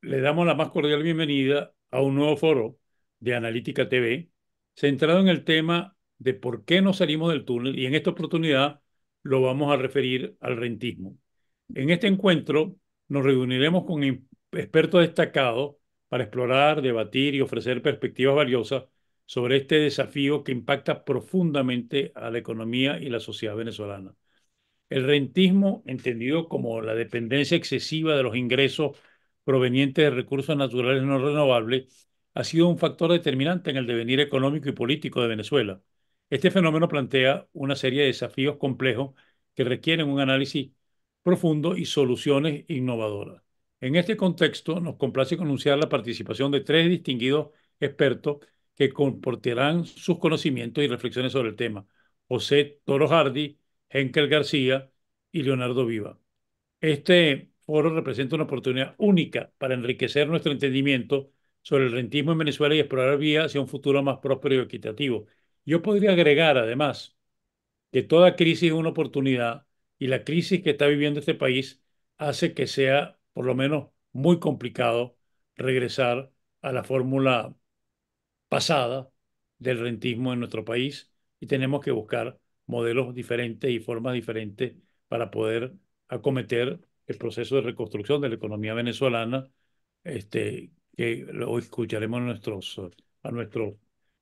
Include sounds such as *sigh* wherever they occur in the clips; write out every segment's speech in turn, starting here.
le damos la más cordial bienvenida a un nuevo foro de Analítica TV, centrado en el tema de por qué no salimos del túnel y en esta oportunidad lo vamos a referir al rentismo. En este encuentro nos reuniremos con expertos destacados para explorar, debatir y ofrecer perspectivas valiosas sobre este desafío que impacta profundamente a la economía y la sociedad venezolana. El rentismo, entendido como la dependencia excesiva de los ingresos proveniente de recursos naturales no renovables ha sido un factor determinante en el devenir económico y político de Venezuela. Este fenómeno plantea una serie de desafíos complejos que requieren un análisis profundo y soluciones innovadoras. En este contexto, nos complace anunciar la participación de tres distinguidos expertos que compartirán sus conocimientos y reflexiones sobre el tema. José Toro Hardy, Henkel García y Leonardo Viva. Este Oro representa una oportunidad única para enriquecer nuestro entendimiento sobre el rentismo en Venezuela y explorar vías hacia un futuro más próspero y equitativo. Yo podría agregar, además, que toda crisis es una oportunidad y la crisis que está viviendo este país hace que sea, por lo menos, muy complicado regresar a la fórmula pasada del rentismo en nuestro país y tenemos que buscar modelos diferentes y formas diferentes para poder acometer el proceso de reconstrucción de la economía venezolana, este, que hoy escucharemos a nuestros, a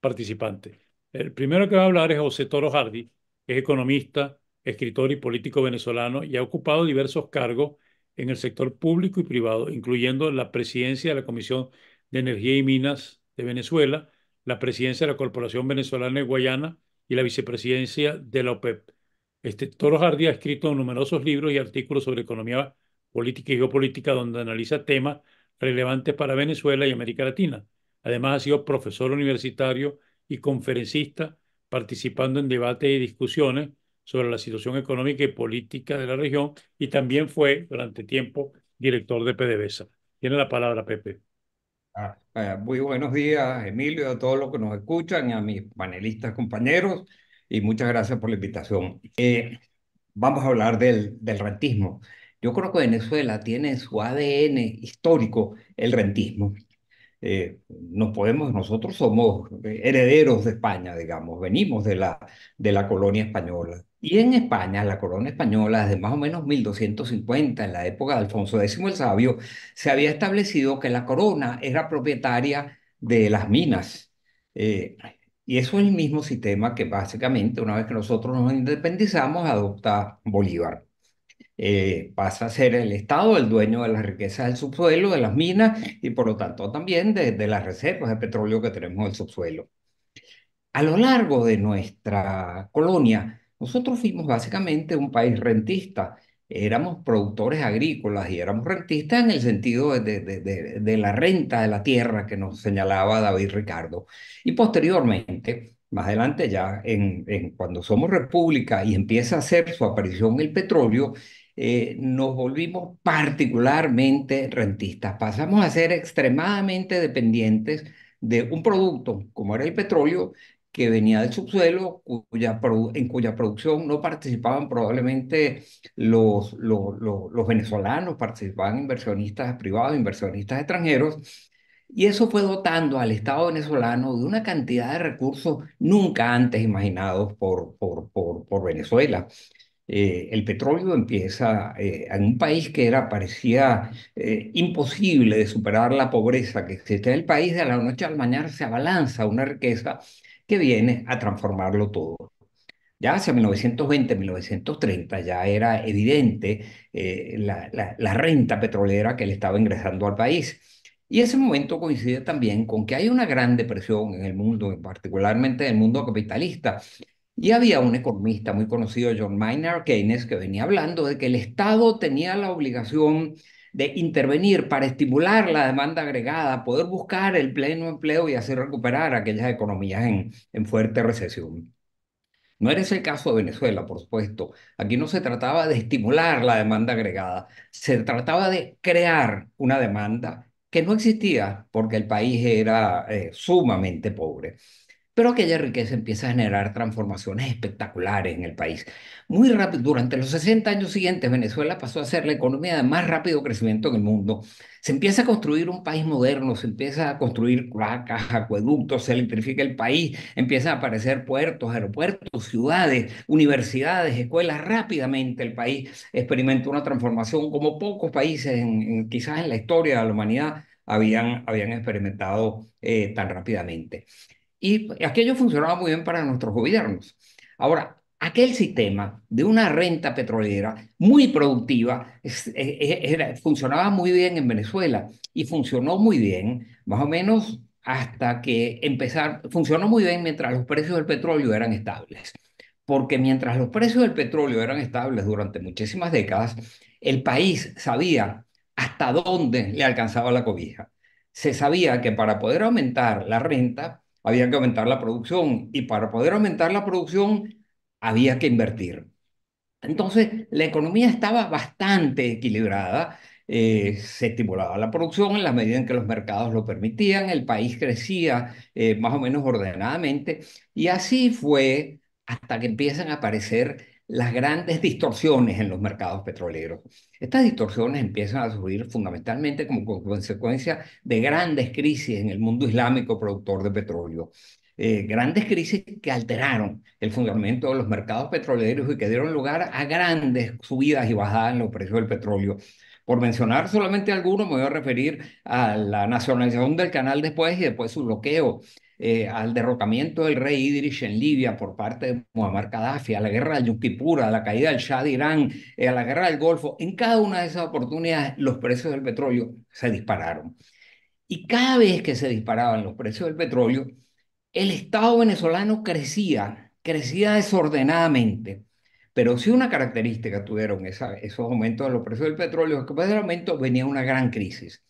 participantes. El primero que va a hablar es José Toro Hardy, es economista, escritor y político venezolano y ha ocupado diversos cargos en el sector público y privado, incluyendo la presidencia de la Comisión de Energía y Minas de Venezuela, la presidencia de la Corporación Venezolana de Guayana y la vicepresidencia de la OPEP. Este, Toro Hardy ha escrito numerosos libros y artículos sobre economía política y geopolítica donde analiza temas relevantes para Venezuela y América Latina. Además ha sido profesor universitario y conferencista participando en debates y discusiones sobre la situación económica y política de la región y también fue durante tiempo director de PDVSA. Tiene la palabra Pepe. Ah, eh, muy buenos días, Emilio, a todos los que nos escuchan, a mis panelistas compañeros y muchas gracias por la invitación. Eh, vamos a hablar del, del rentismo. Yo creo que Venezuela tiene en su ADN histórico el rentismo. Eh, nos podemos, nosotros somos herederos de España, digamos, venimos de la, de la colonia española. Y en España, la corona española, desde más o menos 1250, en la época de Alfonso X el Sabio, se había establecido que la corona era propietaria de las minas. Eh, y eso es el mismo sistema que básicamente una vez que nosotros nos independizamos adopta Bolívar. Eh, pasa a ser el Estado el dueño de las riquezas del subsuelo, de las minas y por lo tanto también de, de las reservas de petróleo que tenemos en el subsuelo. A lo largo de nuestra colonia, nosotros fuimos básicamente un país rentista éramos productores agrícolas y éramos rentistas en el sentido de, la renta de la tierra que nos señalaba David Ricardo. Y posteriormente, más adelante ya, en, cuando somos república y empieza a hacer su aparición el petróleo, eh, nos volvimos particularmente rentistas. Pasamos a ser extremadamente dependientes de un producto como era el petróleo que venía del subsuelo, cuya en cuya producción no participaban probablemente los, los, venezolanos, participaban inversionistas privados, inversionistas extranjeros, y eso fue dotando al Estado venezolano de una cantidad de recursos nunca antes imaginados por, por, por, Venezuela. Eh, el petróleo empieza eh, en un país que era, parecía eh, imposible de superar la pobreza que existe en el país, de la noche al mañana se abalanza una riqueza que viene a transformarlo todo. Ya hacia 1920-1930 ya era evidente eh, la, la, renta petrolera que le estaba ingresando al país. Y ese momento coincide también con que hay una gran depresión en el mundo, particularmente en el mundo capitalista. Y había un economista muy conocido, John Maynard Keynes, que venía hablando de que el Estado tenía la obligación de intervenir para estimular la demanda agregada, poder buscar el pleno empleo y hacer recuperar aquellas economías en, en fuerte recesión. No era ese el caso de Venezuela, por supuesto. Aquí no se trataba de estimular la demanda agregada, se trataba de crear una demanda que no existía porque el país era eh, sumamente pobre pero aquella riqueza empieza a generar transformaciones espectaculares en el país. Muy rápido, durante los 60 años siguientes, Venezuela pasó a ser la economía de más rápido crecimiento en el mundo. Se empieza a construir un país moderno, se empieza a construir cuacas, acueductos, se electrifica el país, empiezan a aparecer puertos, aeropuertos, ciudades, universidades, escuelas. Rápidamente el país experimentó una transformación como pocos países, quizás en la historia de la humanidad, habían, habían experimentado eh, tan rápidamente. Y aquello funcionaba muy bien para nuestros gobiernos. Ahora, aquel sistema de una renta petrolera muy productiva funcionaba muy bien en Venezuela y funcionó muy bien, más o menos hasta que empezar, funcionó muy bien mientras los precios del petróleo eran estables. Porque mientras los precios del petróleo eran estables durante muchísimas décadas, el país sabía hasta dónde le alcanzaba la cobija. Se sabía que para poder aumentar la renta había que aumentar la producción y para poder aumentar la producción había que invertir. Entonces, la economía estaba bastante equilibrada, eh, se estimulaba la producción en la medida en que los mercados lo permitían, el país crecía eh, más o menos ordenadamente y así fue hasta que empiezan a aparecer las grandes distorsiones en los mercados petroleros. Estas distorsiones empiezan a surgir fundamentalmente como consecuencia de grandes crisis en el mundo islámico productor de petróleo. Eh, grandes crisis que alteraron el fundamento de los mercados petroleros y que dieron lugar a grandes subidas y bajadas en los precios del petróleo. Por mencionar solamente algunos, me voy a referir a la nacionalización del canal después y después su bloqueo, eh, al derrocamiento del rey Idris en Libia por parte de Muammar Gaddafi, a la guerra de Yukipura, a la caída del Shah de Irán, eh, a la guerra del Golfo, en cada una de esas oportunidades los precios del petróleo se dispararon. Y cada vez que se disparaban los precios del petróleo, el Estado venezolano crecía, crecía desordenadamente. Pero si una característica tuvieron esos aumentos de los precios del petróleo, es que después del aumento venía una gran crisis.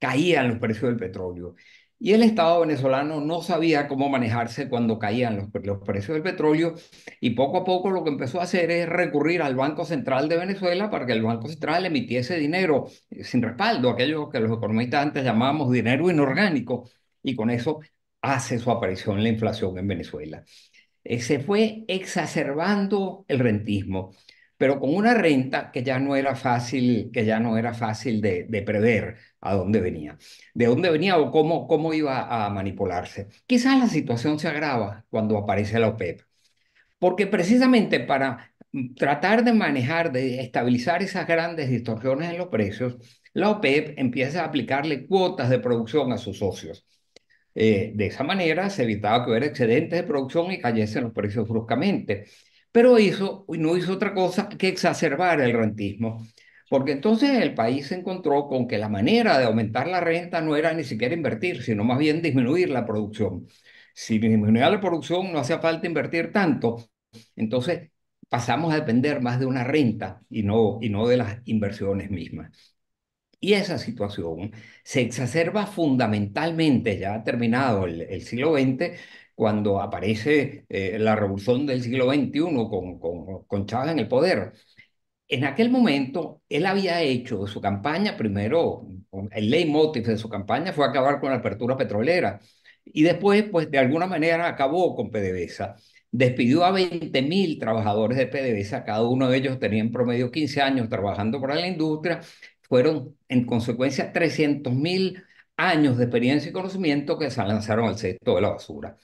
Caían los precios del petróleo y el Estado venezolano no sabía cómo manejarse cuando caían los, precios del petróleo y poco a poco lo que empezó a hacer es recurrir al Banco Central de Venezuela para que el Banco Central emitiese dinero eh, sin respaldo, aquello que los economistas antes llamábamos dinero inorgánico, y con eso hace su aparición la inflación en Venezuela. Eh, se fue exacerbando el rentismo, pero con una renta que ya no era fácil, que ya no era fácil de, de prever a dónde venía, de dónde venía o cómo, cómo iba a manipularse. Quizás la situación se agrava cuando aparece la OPEP, e porque precisamente para mm, tratar de manejar, de estabilizar esas grandes distorsiones en los precios, la OPEP e empieza a aplicarle cuotas de producción a sus socios. Eh, de esa manera se evitaba que hubiera excedentes de producción y cayesen los precios bruscamente. Pero hizo, no hizo otra cosa que exacerbar el rentismo porque entonces el país se encontró con que la manera de aumentar la renta no era ni siquiera invertir, sino más bien disminuir la producción. Si disminuía la producción no hacía falta invertir tanto, entonces pasamos a depender más de una renta y no, y no de las inversiones mismas. Y esa situación se exacerba fundamentalmente, ya ha terminado el, siglo XX, cuando aparece eh, la revolución del siglo XXI con, con Chávez en el poder en aquel momento, él había hecho su campaña, primero, el leitmotiv de su campaña fue acabar con la apertura petrolera y después, pues, de alguna manera acabó con PDVSA. Despidió a 20.000 trabajadores de PDVSA, cada uno de ellos tenía en promedio 15 años trabajando para la industria, fueron en consecuencia 300.000 años de experiencia y conocimiento que se lanzaron al cesto de la basura.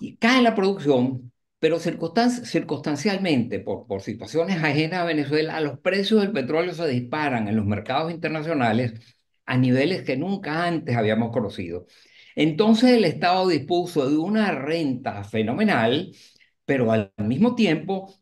Y cae la producción, pero circunstancialmente, por, por situaciones ajenas a Venezuela, los precios del petróleo se disparan en los mercados internacionales a niveles que nunca antes habíamos conocido. Entonces el Estado dispuso de una renta fenomenal, pero al mismo tiempo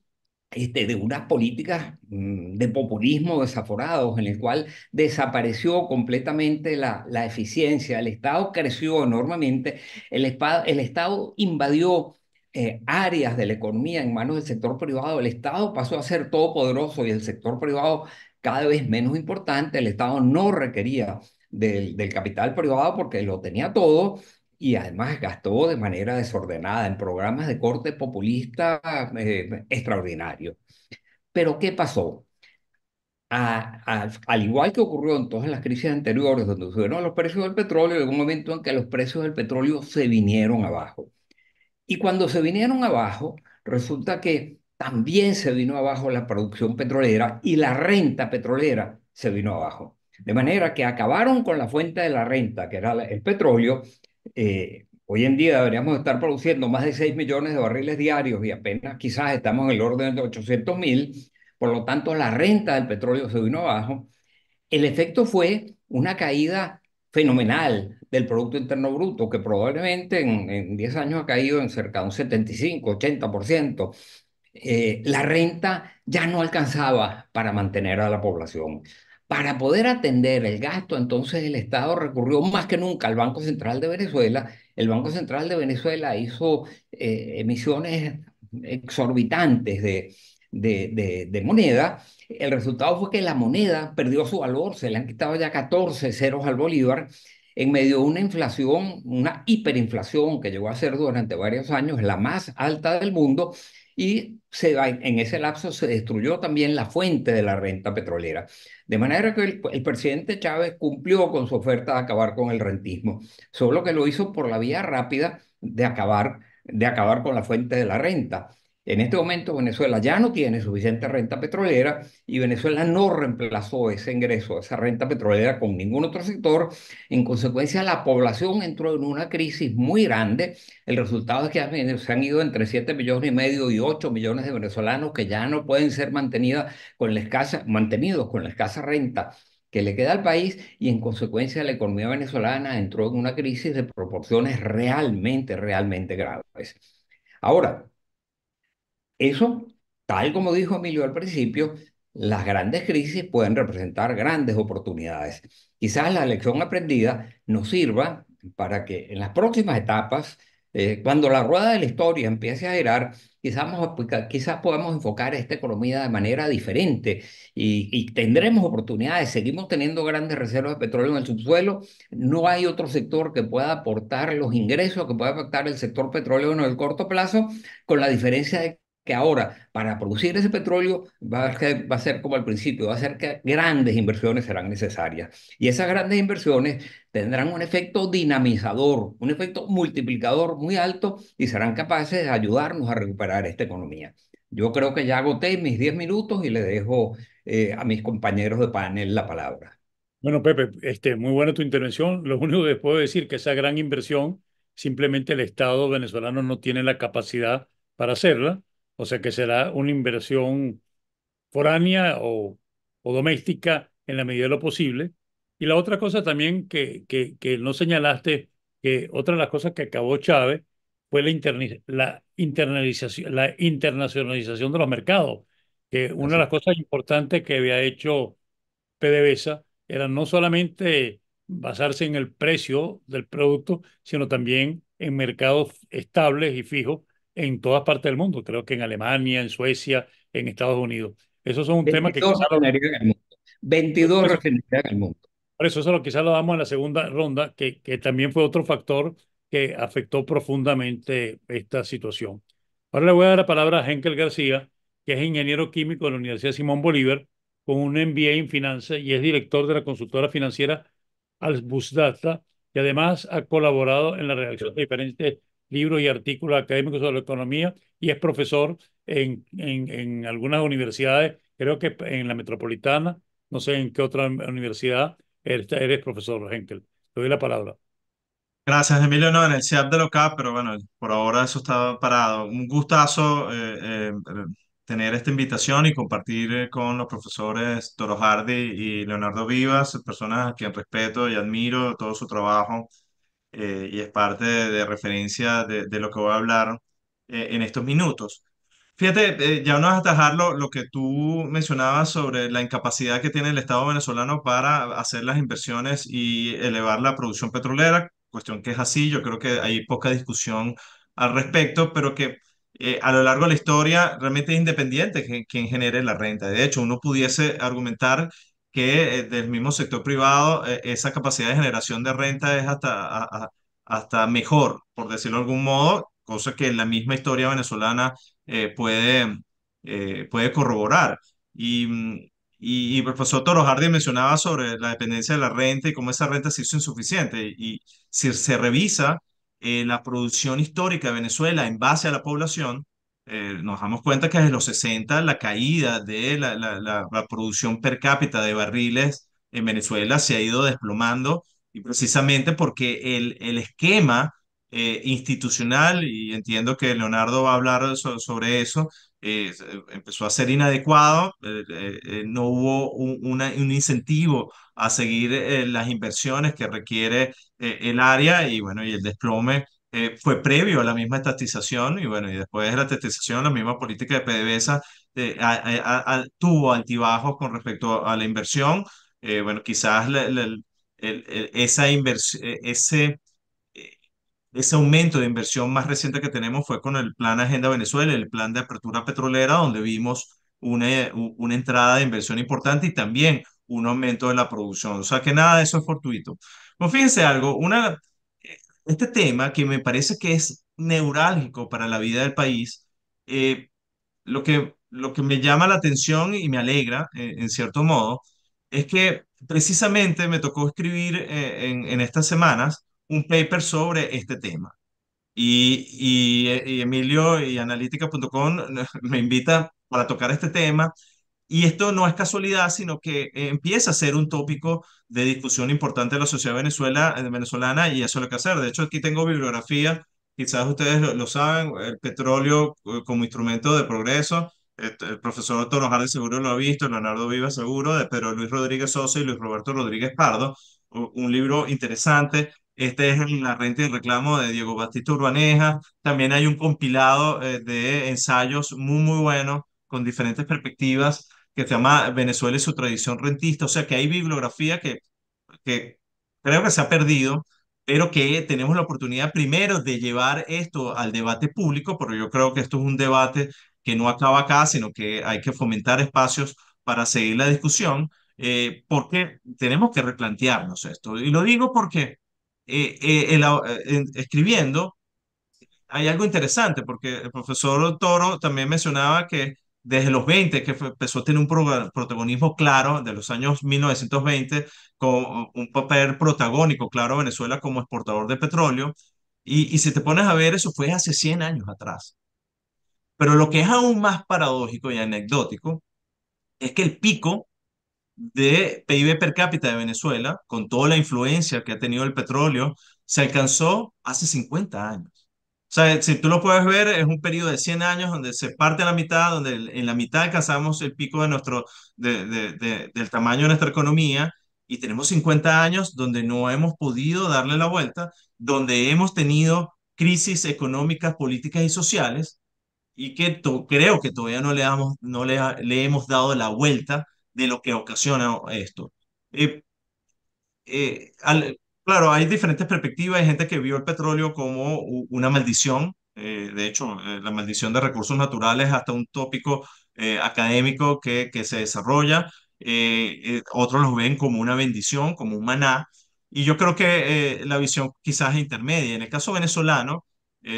este, de unas políticas mm, de populismo desaforados, en el cual desapareció completamente la, la eficiencia, el Estado creció enormemente, el, el Estado invadió eh, áreas de la economía en manos del sector privado, el Estado pasó a ser todopoderoso y el sector privado cada vez menos importante, el Estado no requería del, capital privado porque lo tenía todo y además gastó de manera desordenada en programas de corte populista eh, extraordinario. Pero ¿qué pasó? al igual que ocurrió en todas las crisis anteriores donde subieron los precios del petróleo, en un momento en que los precios del petróleo se vinieron abajo. Y cuando se vinieron abajo, resulta que también se vino abajo la producción petrolera y la renta petrolera se vino abajo. De manera que acabaron con la fuente de la renta, que era el petróleo. Eh, hoy en día deberíamos estar produciendo más de 6 millones de barriles diarios y apenas quizás estamos en el orden de 800 mil. Por lo tanto, la renta del petróleo se vino abajo. El efecto fue una caída fenomenal del Producto Interno Bruto, que probablemente en, en 10 años ha caído en cerca de un 75, 80%. Eh, la renta ya no alcanzaba para mantener a la población. Para poder atender el gasto, entonces el Estado recurrió más que nunca al Banco Central de Venezuela. El Banco Central de Venezuela hizo eh, emisiones exorbitantes de, de, de, de, moneda. El resultado fue que la moneda perdió su valor, se le han quitado ya 14 ceros al bolívar en medio de una inflación, una hiperinflación que llegó a ser durante varios años la más alta del mundo y se, en ese lapso se destruyó también la fuente de la renta petrolera. De manera que el, el presidente Chávez cumplió con su oferta de acabar con el rentismo, solo que lo hizo por la vía rápida de acabar, de acabar con la fuente de la renta. En este momento Venezuela ya no tiene suficiente renta petrolera y Venezuela no reemplazó ese ingreso, esa renta petrolera con ningún otro sector. En consecuencia, la población entró en una crisis muy grande. El resultado es que se han ido entre 7 millones y medio y 8 millones de venezolanos que ya no pueden ser mantenidos con la escasa, mantenidos con la escasa renta que le queda al país y en consecuencia la economía venezolana entró en una crisis de proporciones realmente, realmente graves. Ahora, eso, tal como dijo Emilio al principio, las grandes crisis pueden representar grandes oportunidades. Quizás la lección aprendida nos sirva para que en las próximas etapas, eh, cuando la rueda de la historia empiece a girar, quizás, quizás podamos enfocar esta economía de manera diferente y, tendremos oportunidades. Seguimos teniendo grandes reservas de petróleo en el subsuelo. No hay otro sector que pueda aportar los ingresos que pueda afectar el sector petróleo en el corto plazo, con la diferencia de que, que ahora para producir ese petróleo va a, ser, como al principio, va a ser que grandes inversiones serán necesarias. Y esas grandes inversiones tendrán un efecto dinamizador, un efecto multiplicador muy alto y serán capaces de ayudarnos a recuperar esta economía. Yo creo que ya agoté mis diez minutos y le dejo eh, a mis compañeros de panel la palabra. Bueno, Pepe, este, muy buena tu intervención. Lo único que puedo decir que esa gran inversión, simplemente el Estado venezolano no tiene la capacidad para hacerla o sea que será una inversión foránea o, o doméstica en la medida de lo posible. Y la otra cosa también que, que, que no señalaste, que otra de las cosas que acabó Chávez fue la, la, internalización, la internacionalización de los mercados, que una de las cosas importantes que había hecho PDVSA era no solamente basarse en el precio del producto, sino también en mercados estables y fijos en todas partes del mundo. Creo que en Alemania, en Suecia, en Estados Unidos. Esos son un tema que... 22 refinerías en el mundo. Por eso, eso lo, quizás lo damos en la segunda ronda, que, que también fue otro factor que afectó profundamente esta situación. Ahora le voy a dar la palabra a Henkel García, que es ingeniero químico de la Universidad Simón Bolívar, con un MBA en finanzas y es director de la consultora financiera Albus Data, y además ha colaborado en la redacción de diferentes libros y artículos académicos sobre economía y es profesor en, en, algunas universidades, creo que en la metropolitana, no sé en qué otra universidad eres, eres profesor, Henkel. Te doy la palabra. Gracias, Emilio. No, en el CIAP de Loca, pero bueno, por ahora eso está parado. Un gustazo eh, eh, tener esta invitación y compartir eh, con los profesores Toro Hardy y Leonardo Vivas, personas a quien respeto y admiro todo su trabajo eh, y es parte de, referencia de, de, lo que voy a hablar eh, en estos minutos. Fíjate, eh, ya no vas a atajar lo, que tú mencionabas sobre la incapacidad que tiene el Estado venezolano para hacer las inversiones y elevar la producción petrolera, cuestión que es así, yo creo que hay poca discusión al respecto, pero que a lo largo de la historia realmente es independiente quien genere la renta. De hecho, uno pudiese argumentar que eh, del mismo sector privado eh, esa capacidad de generación de renta es hasta, hasta mejor, por decirlo de algún modo, cosa que la misma historia venezolana eh, puede, puede corroborar. Y, mm, y, el profesor Toro jardín mencionaba sobre la dependencia de la renta y cómo esa renta se hizo insuficiente. Y si se revisa la producción histórica de Venezuela en base a la población, eh, nos damos cuenta que desde los 60 la caída de la, la, la, producción per cápita de barriles en Venezuela se ha ido desplomando y precisamente porque el, el esquema eh, institucional, y entiendo que Leonardo va a hablar sobre eso, eh, empezó a ser inadecuado, no hubo un, un, incentivo a seguir las inversiones que requiere el área y bueno, y el desplome eh, fue previo a la misma estatización y bueno, y después de la estatización, la misma política de PDVSA eh, tuvo altibajos con respecto a la inversión. Eh, bueno, quizás el, el, esa e, ese, ese aumento de inversión más reciente que tenemos fue con el plan Agenda Venezuela, el plan de apertura petrolera, donde vimos una, una entrada de inversión importante y también un aumento de la producción. O sea que nada de eso es fortuito. Pues fíjense algo, una este tema, que me parece que es neurálgico para la vida del país, eh, lo, que, lo que me llama la atención y me alegra, eh, en cierto modo, es que precisamente me tocó escribir eh, en, estas semanas un paper sobre este tema. Y, Emilio y Analítica.com *laughs* me invita para tocar este tema y esto no es casualidad, sino que eh, empieza a ser un tópico de discusión importante en la sociedad Venezuela, eh, venezolana y eso es lo que hacer. De hecho, aquí tengo bibliografía, quizás ustedes lo, saben, el petróleo eh, como instrumento de progreso. El profesor Otto Hardy seguro lo ha visto, Leonardo Viva seguro, pero Luis Rodríguez Sosa y Luis Roberto Rodríguez Pardo. Un libro interesante, este es La renta y el reclamo de Diego Batista Urbaneja. También hay un compilado de ensayos muy, muy bueno, con diferentes perspectivas que se llama Venezuela y su tradición rentista, o sea que hay bibliografía que, que creo que se ha perdido, pero que tenemos la oportunidad primero de llevar esto al debate público, porque yo creo que esto es un debate que no acaba acá, sino que hay que fomentar espacios para seguir la discusión, eh, porque tenemos que replantearnos esto. Y lo digo porque eh, eh, escribiendo hay algo interesante, porque el profesor Toro también mencionaba que desde los 20, que empezó a tener un protagonismo claro de los años 1920, con un papel protagónico, claro, Venezuela como exportador de petróleo. Y, y si te pones a ver, eso fue hace 100 años atrás. Pero lo que es aún más paradójico y anecdótico es que el pico de PIB per cápita de Venezuela, con toda la influencia que ha tenido el petróleo, se alcanzó hace 50 años sea, si tú lo puedes ver, es un periodo de 100 años donde se parte a la mitad, donde en la mitad alcanzamos el pico de nuestro, de, de, del tamaño de nuestra economía y tenemos 50 años donde no hemos podido darle la vuelta, donde hemos tenido crisis económicas, políticas y sociales y que creo que todavía no, le, damos, no le, le, hemos dado la vuelta de lo que ocasiona esto. Eh, eh, al, Claro, hay diferentes perspectivas. Hay gente que vio el petróleo como una maldición. Eh, de hecho, eh, la maldición de recursos naturales hasta un tópico eh, académico que, se desarrolla. otros los ven como una bendición, como un maná. Y yo creo que la visión quizás es intermedia. En el caso venezolano,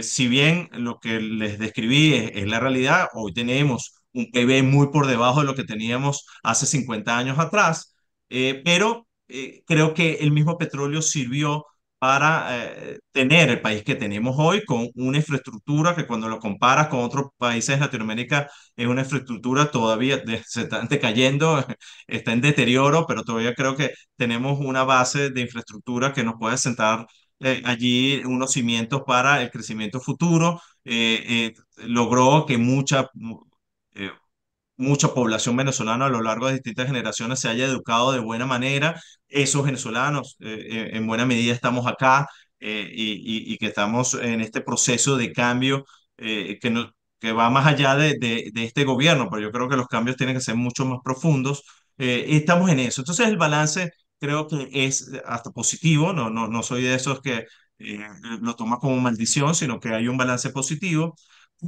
si bien lo que les describí es, la realidad, hoy tenemos un PIB muy por debajo de lo que teníamos hace 50 años atrás, pero eh, creo que el mismo petróleo sirvió para eh, tener el país que tenemos hoy con una infraestructura que cuando lo comparas con otros países de Latinoamérica es una infraestructura todavía se está decayendo, *laughs* está en deterioro, pero todavía creo que tenemos una base de infraestructura que nos puede sentar eh, allí unos cimientos para el crecimiento futuro. logró que mucha mucha población venezolana a lo largo de distintas generaciones se haya educado de buena manera. Esos venezolanos, eh, eh, en buena medida, estamos acá eh, y, y, que estamos en este proceso de cambio que, no, que va más allá de, de, este gobierno, pero yo creo que los cambios tienen que ser mucho más profundos. y estamos en eso. Entonces, el balance creo que es hasta positivo, no, no, no soy de esos que lo toma como maldición, sino que hay un balance positivo,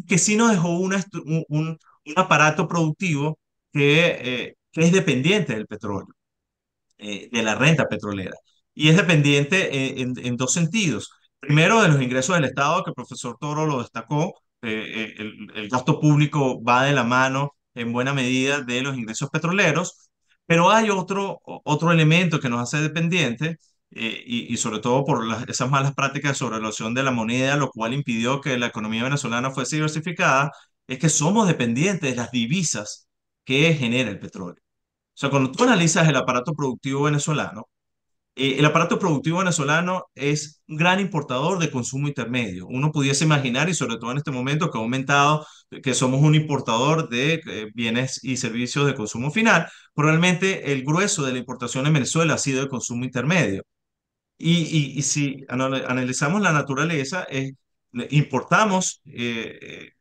que sí nos dejó una, un un aparato productivo eh, que, es dependiente del petróleo, eh, de la renta petrolera. Y es dependiente eh, en, dos sentidos. Primero, de los ingresos del Estado, que el profesor Toro lo destacó. El, gasto público va de la mano en buena medida de los ingresos petroleros, pero hay otro, otro elemento que nos hace dependientes y, sobre todo por esas malas prácticas sobre la opción de la moneda, lo cual impidió que la economía venezolana fuese diversificada, es que somos dependientes de las divisas que genera el petróleo. O sea, cuando tú analizas el aparato productivo venezolano, eh, el aparato productivo venezolano es un gran importador de consumo intermedio. Uno pudiese imaginar, y sobre todo en este momento que ha aumentado, que somos un importador de eh, bienes y servicios de consumo final, probablemente el grueso de la importación en Venezuela ha sido de consumo intermedio. Y, si analizamos la naturaleza, importamos eh,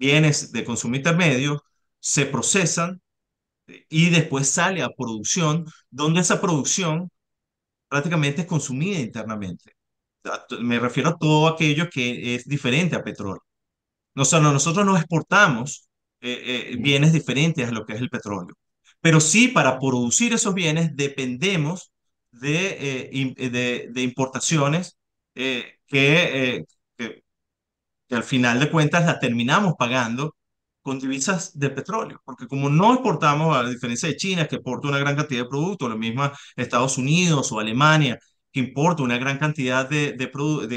bienes de consumo intermedio, se procesan y después sale a producción, donde esa producción prácticamente es consumida internamente. Me refiero a todo aquello que es diferente a petróleo. Nosotros, nosotros no exportamos eh, eh, bienes diferentes a lo que es el petróleo, pero sí para producir esos bienes dependemos de, eh, de, de importaciones que, que al final de cuentas la terminamos pagando con divisas de petróleo, porque como no exportamos, a la diferencia de China, que exporta una gran cantidad de productos, lo mismo Estados Unidos o Alemania, que importa una gran cantidad de,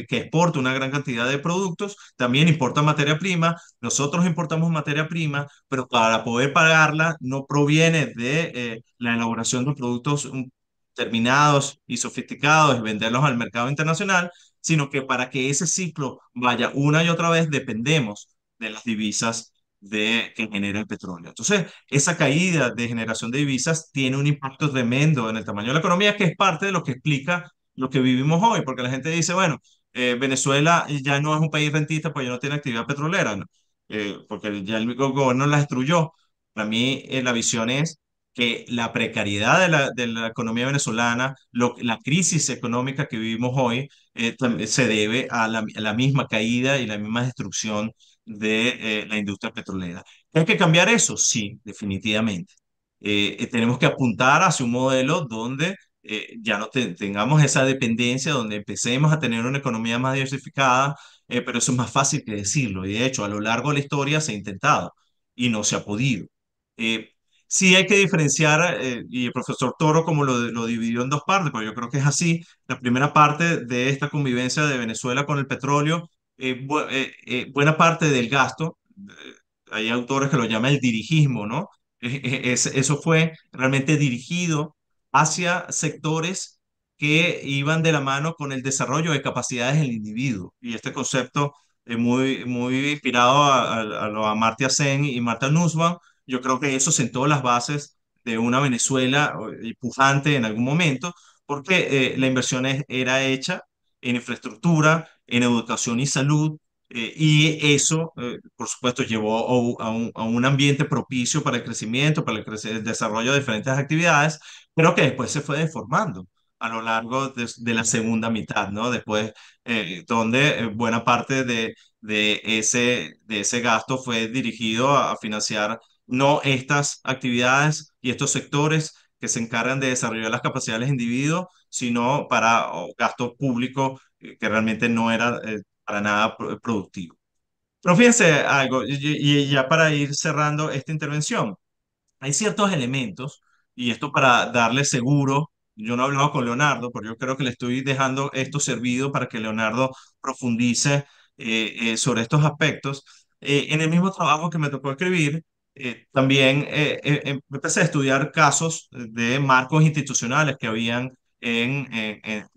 exporta una gran cantidad de productos, también importa materia prima, nosotros importamos materia prima, pero para poder pagarla no proviene de eh, la elaboración de productos mm, terminados y sofisticados, venderlos al mercado internacional, sino que para que ese ciclo vaya una y otra vez dependemos de las divisas de, que genera el petróleo. Entonces, esa caída de generación de divisas tiene un impacto tremendo en el tamaño de la economía, que es parte de lo que explica lo que vivimos hoy, porque la gente dice, bueno, eh, Venezuela ya no es un país rentista porque ya no tiene actividad petrolera, eh, porque ya el gobierno la destruyó. Para mí, eh, la visión es que la precariedad de la, de la economía venezolana, la crisis económica que vivimos hoy, eh, se debe a la, la, misma caída y la misma destrucción de eh, la industria petrolera. ¿Hay que cambiar eso? Sí, definitivamente. Eh, tenemos que apuntar hacia un modelo donde ya no tengamos esa dependencia, donde empecemos a tener una economía más diversificada, pero eso es más fácil que decirlo. Y de hecho, a lo largo de la historia se ha intentado y no se ha podido sí hay que diferenciar, eh, y el profesor Toro como lo, dividió en dos partes, pero yo creo que es así, la primera parte de esta convivencia de Venezuela con el petróleo, eh, eh, buena parte del gasto, hay autores que lo llaman el dirigismo, ¿no? E-, e-, e-, eso fue realmente dirigido hacia sectores que iban de la mano con el desarrollo de capacidades del individuo. Y este concepto muy, muy inspirado a, a, a, Martia Sen y Marta Nussbaum, yo creo que eso sentó las bases de una Venezuela pujante en algún momento, porque eh, la inversión era hecha en infraestructura, en educación y salud, eh, y eso, eh, por supuesto, llevó a un, ambiente propicio para el crecimiento, para el, desarrollo de diferentes actividades, pero que después se fue deformando a lo largo de, la segunda mitad, ¿no? Después, donde buena parte de, de, ese, de ese gasto fue dirigido a financiar no estas actividades y estos sectores que se encargan de desarrollar las capacidades de sino para gasto público eh, que realmente no era eh, para nada productivo. Pero fíjense algo, y, ya para ir cerrando esta intervención, hay ciertos elementos, y esto para darle seguro yo no he hablado con Leonardo, porque yo creo que le estoy dejando esto servido para que Leonardo profundice eh, sobre estos aspectos. en el mismo trabajo que me tocó escribir, eh, también eh, eh, empecé a estudiar casos de marcos institucionales que habían en, en,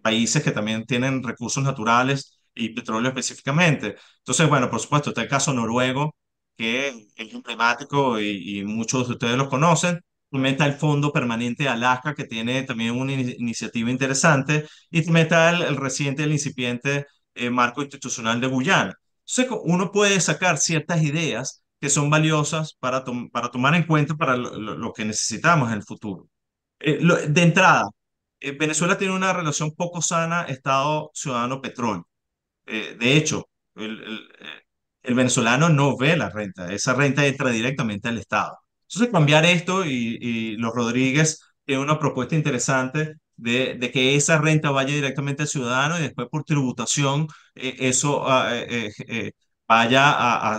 países que también tienen recursos naturales y petróleo específicamente. Entonces, bueno, por supuesto, está el caso noruego, que es emblemático y, y muchos de ustedes lo conocen. También el Fondo Permanente de Alaska, que tiene también una iniciativa interesante. Y también el, el reciente, el incipiente marco institucional de Guyana. Entonces, uno puede sacar ciertas ideas que son valiosas para, para tomar en cuenta para lo, que necesitamos en el futuro. Eh, de entrada, eh, Venezuela tiene una relación poco sana Estado-ciudadano-petróleo. Eh, de hecho, el, el, venezolano no ve la renta, esa renta entra directamente al Estado. Entonces, cambiar esto y, y los Rodríguez tienen una propuesta interesante de, de, que esa renta vaya directamente al ciudadano y después por tributación eso ah, vaya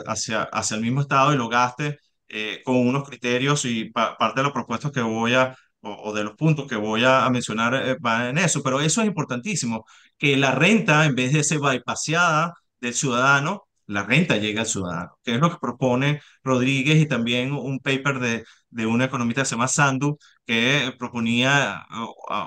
hacia, el mismo estado y lo gaste eh, con unos criterios y parte de los propuestos que voy a, o, de los puntos que voy a, mencionar eh, van va en eso, pero eso es importantísimo, que la renta, en vez de ser bypassada del ciudadano, la renta llega al ciudadano, que es lo que propone Rodríguez y también un paper de, de una economista que se llama Sandu, que eh, proponía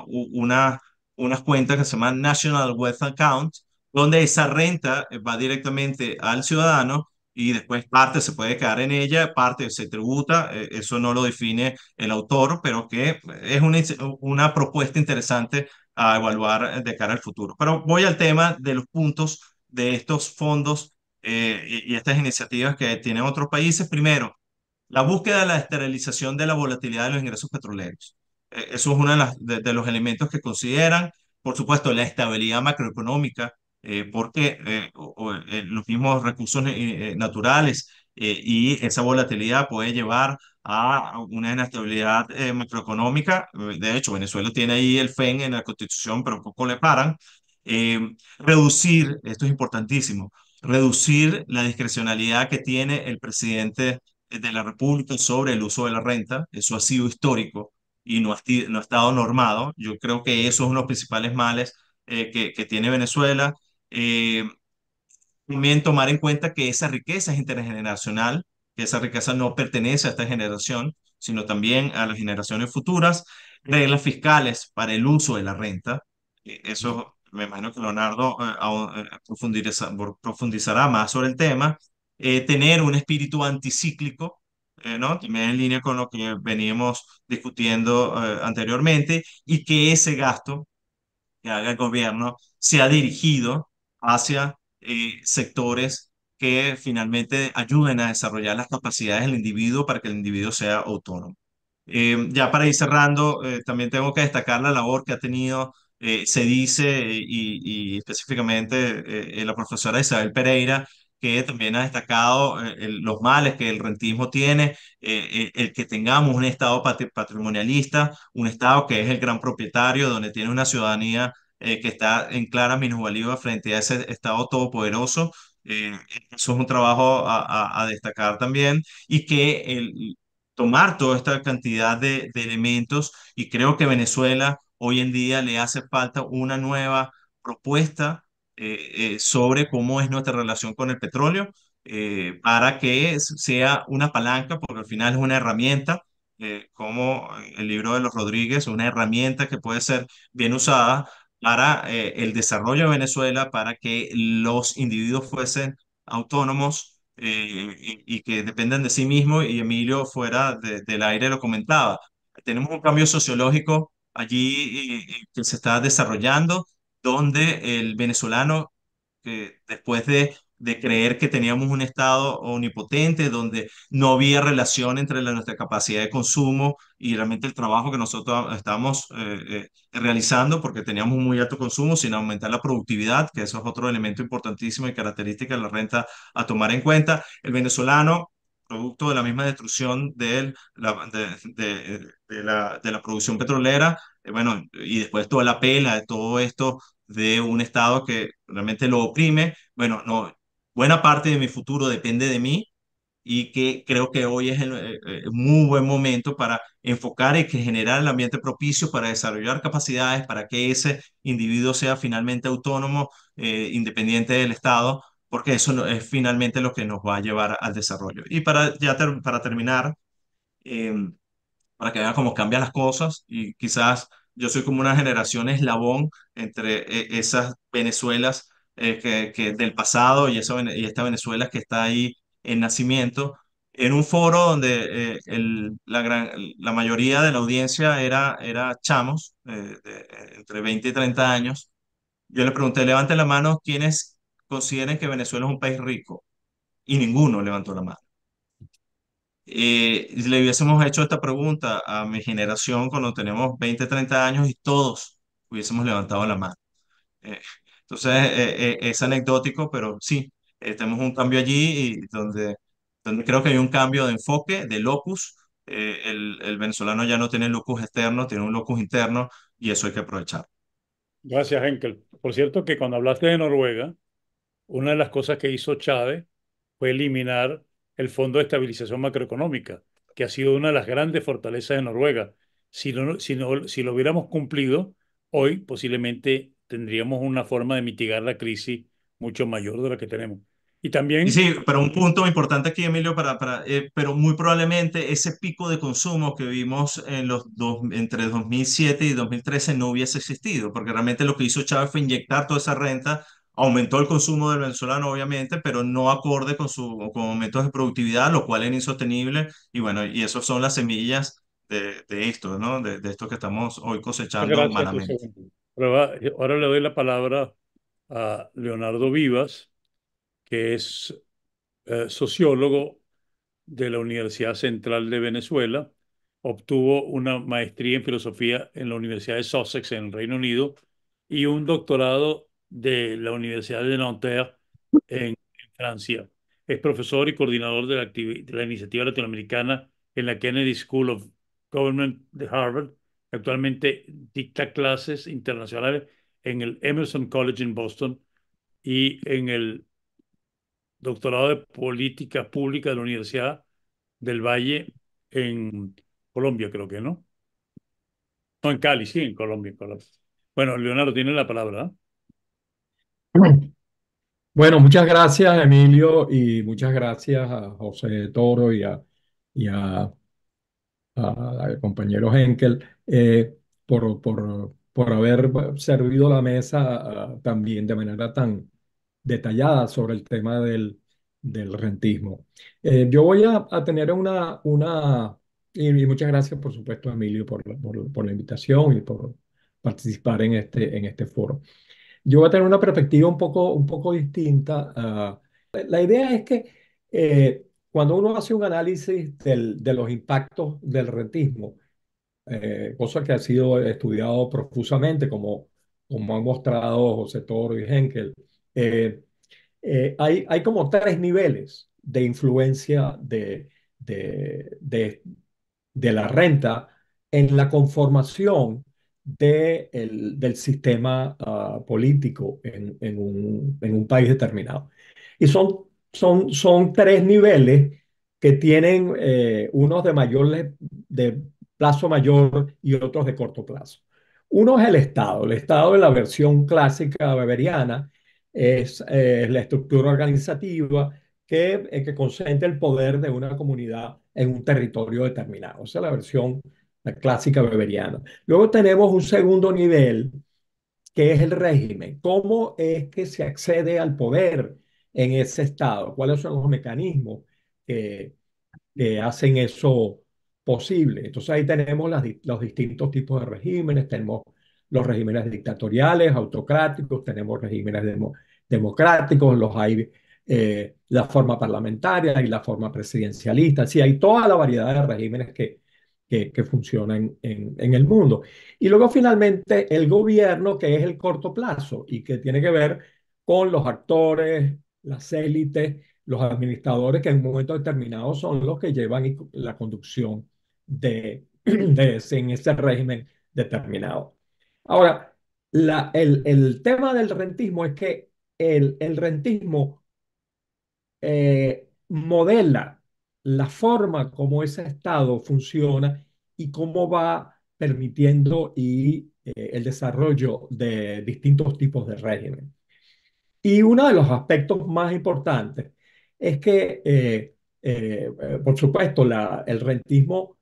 una, unas cuentas que se llaman National Wealth Account, donde esa renta eh, va directamente al ciudadano y después parte se puede quedar en ella, parte se tributa, eh, eso no lo define el autor, pero que es una, propuesta interesante a evaluar eh, de cara al futuro. Pero voy al tema de los puntos de estos fondos y, estas iniciativas que tienen otros países. Primero, la búsqueda de la esterilización de la volatilidad de los ingresos petroleros. eso es uno de, los elementos que consideran. Por supuesto, la estabilidad macroeconómica eh, porque eh, eh, los mismos recursos naturales y esa volatilidad puede llevar a una inestabilidad macroeconómica. De hecho, Venezuela tiene ahí el FEN en la constitución, pero poco le paran. reducir, esto es importantísimo, reducir la discrecionalidad que tiene el presidente de la República sobre el uso de la renta. Eso ha sido histórico y no ha, no ha estado normado. Yo creo que esos son los principales males que, que, tiene Venezuela eh, también tomar en cuenta que esa riqueza es intergeneracional, que esa riqueza no pertenece a esta generación, sino también a las generaciones futuras, reglas fiscales para el uso de la renta. Eh, eso me imagino que Leonardo eh, eh, profundizará más sobre el tema. tener un espíritu anticíclico, ¿no? en línea con lo que veníamos discutiendo anteriormente, y que ese gasto que haga el gobierno sea dirigido hacia eh, sectores que finalmente ayuden a desarrollar las capacidades del individuo para que el individuo sea autónomo. Eh, ya para ir cerrando, eh, también tengo que destacar la labor que ha tenido, se dice, y, específicamente la profesora Isabel Pereira, que también ha destacado los males que el rentismo tiene, el que tengamos un Estado patrimonialista, un Estado que es el gran propietario, donde tiene una ciudadanía eh, que está en clara minusvalía frente a ese Estado todopoderoso. Eh, eso es un trabajo a, destacar también y que el, tomar toda esta cantidad de, elementos y creo que Venezuela hoy en día le hace falta una nueva propuesta eh, sobre cómo es nuestra relación con el petróleo para que sea una palanca, porque al final es una herramienta, como el libro de los Rodríguez, una herramienta que puede ser bien usada para eh, el desarrollo de Venezuela, para que los individuos fuesen autónomos eh, y, que dependan de sí mismos, y Emilio fuera del aire lo comentaba. Tenemos un cambio sociológico allí que se está desarrollando, donde el venezolano, que después de de creer que teníamos un Estado omnipotente donde no había relación entre la, nuestra capacidad de consumo y realmente el trabajo que nosotros estamos eh, eh, realizando, porque teníamos un muy alto consumo sin aumentar la productividad, que eso es otro elemento importantísimo y característica de la renta a tomar en cuenta. El venezolano producto de la misma destrucción de, la, de, de la, producción petrolera, eh, bueno, y después toda la pela de todo esto de un Estado que realmente lo oprime, bueno, no, buena parte de mi futuro depende de mí y que creo que hoy es el, eh, eh, muy buen momento para enfocar y generar el ambiente propicio para desarrollar capacidades, para que ese individuo sea finalmente autónomo, eh, independiente del Estado, porque eso es finalmente lo que nos va a llevar al desarrollo. Y para, ya para terminar, em, para que vean cómo cambian las cosas y quizás yo soy como una generación eslabón entre esas Venezuelas eh, que, del pasado y, y esta Venezuela que está ahí en nacimiento, en un foro donde eh, el, la, la mayoría de la audiencia era, era chamos, eh, entre 20 y 30 años. Yo le pregunté, levanten la mano quienes consideren que Venezuela es un país rico. Y ninguno levantó la mano. Eh, le hubiésemos hecho esta pregunta a mi generación cuando tenemos 20, 30 años y todos hubiésemos levantado la mano. Entonces, eh, eh, es anecdótico, pero sí, tenemos un cambio allí y donde, creo que hay un cambio de enfoque, de locus. Eh, el, el, venezolano ya no tiene locus externo, tiene un locus interno y eso hay que aprovechar. Gracias, Henkel. Por cierto, que cuando hablaste de Noruega, una de las cosas que hizo Chávez fue eliminar el Fondo de Estabilización Macroeconómica, que ha sido una de las grandes fortalezas de Noruega. Si, si, si lo hubiéramos cumplido, hoy posiblemente tendríamos una forma de mitigar la crisis mucho mayor de la que tenemos. Y también... Sí, pero un punto importante aquí, Emilio, para, para, eh, pero muy probablemente ese pico de consumo que vimos en los dos, entre 2007 y 2013 no hubiese existido, porque realmente lo que hizo Chávez fue inyectar toda esa renta, aumentó el consumo del venezolano, obviamente, pero no acorde con, su, con aumentos de productividad, lo cual es insostenible, y bueno, y esas son las semillas de, esto, ¿no? De, esto que estamos hoy cosechando malamente. Ahora le doy la palabra a Leonardo Vivas, que es eh, sociólogo de la Universidad Central de Venezuela. Obtuvo una maestría en filosofía en la Universidad de Sussex en el Reino Unido y un doctorado de la Universidad de Nanterre en, Francia. Es profesor y coordinador de la iniciativa latinoamericana en la Kennedy School of Government de Harvard Actualmente dicta clases internacionales en el Emerson College en Boston y en el doctorado de Política Pública de la Universidad del Valle en Colombia, creo que, ¿no? No, en Cali, sí, en Colombia, Bueno, Leonardo tiene la palabra. ¿eh? Bueno, muchas gracias, Emilio, y muchas gracias a José Toro y a al compañero Henkel eh, por, por, por, haber eh, servido la mesa también de manera tan detallada sobre el tema del, del rentismo. Eh, yo voy a, tener una, una y, muchas gracias por supuesto Emilio por, la, por, la invitación y por participar en este, en este foro. Yo voy a tener una perspectiva un poco, un poco distinta. Ah, la idea es que cuando uno hace un análisis de los impactos del rentismo, eh, cosa que ha sido estudiado profusamente, como, como han mostrado José Toro y Henkel, eh, eh, hay, como tres niveles de influencia de, de, la renta en la conformación de del sistema ah, político en, un, en, un, país determinado. Y son son, tres niveles que tienen eh, unos de mayor de plazo mayor y otros de corto plazo. Uno es el Estado. El Estado de la versión clásica beberiana es la estructura organizativa eh, que, concentra el poder de una comunidad en un territorio determinado. O sea, la versión clásica beberiana. Luego tenemos un segundo nivel, que es el régimen. ¿Cómo es que se accede al poder? en ese estado? ¿Cuáles son los mecanismos que, hacen eso posible? Entonces ahí tenemos los distintos tipos de regímenes, tenemos los regímenes dictatoriales, autocráticos, tenemos regímenes democráticos, los hay eh, la forma parlamentaria y la forma presidencialista, sí, hay toda la variedad de regímenes que, que, funcionan en, el mundo. Y luego finalmente el gobierno, que es el corto plazo y que tiene que ver con los actores las élites, los administradores que en un momento determinado son los que llevan la conducción de, *clears throat* en ese régimen determinado. Ahora, el, tema del rentismo es que el, rentismo eh, modela la forma como ese Estado funciona y cómo va permitiendo eh, el desarrollo de distintos tipos de régimen. Y uno de los aspectos más importantes es que, eh, eh, eh, por supuesto, la, el rentismo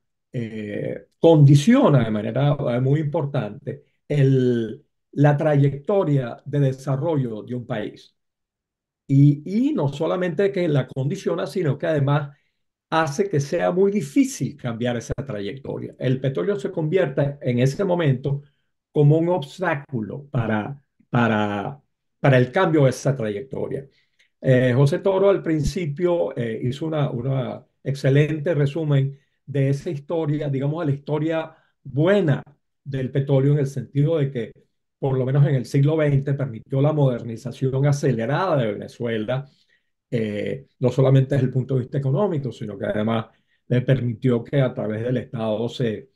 condiciona de manera muy importante el, la trayectoria de desarrollo de un país. Y, no solamente que la condiciona, sino que además hace que sea muy difícil cambiar esa trayectoria. El petróleo se convierte en ese momento como un obstáculo para, para para el cambio de esa trayectoria. Eh, José Toro al principio eh, hizo una, excelente resumen de esa historia, digamos, a la historia buena del petróleo en el sentido de que, por lo menos en el siglo XX, permitió la modernización acelerada de Venezuela, eh, no solamente desde el punto de vista económico, sino que además le permitió que a través del Estado se,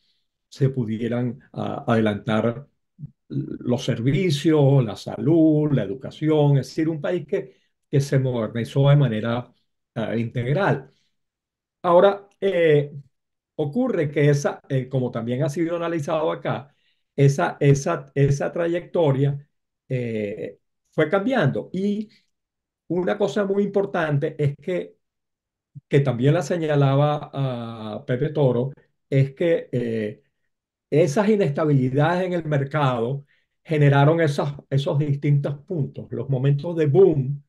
se pudieran ah, adelantar los servicios, la salud, la educación, es decir, un país que, que se modernizó de manera eh, integral. Ahora, eh, ocurre que esa, eh, como también ha sido analizado acá, esa, esa, esa trayectoria fue cambiando. Y una cosa muy importante es que, que también la señalaba ah, Pepe Toro, es que esas inestabilidades en el mercado generaron esas, esos distintos puntos, los momentos de boom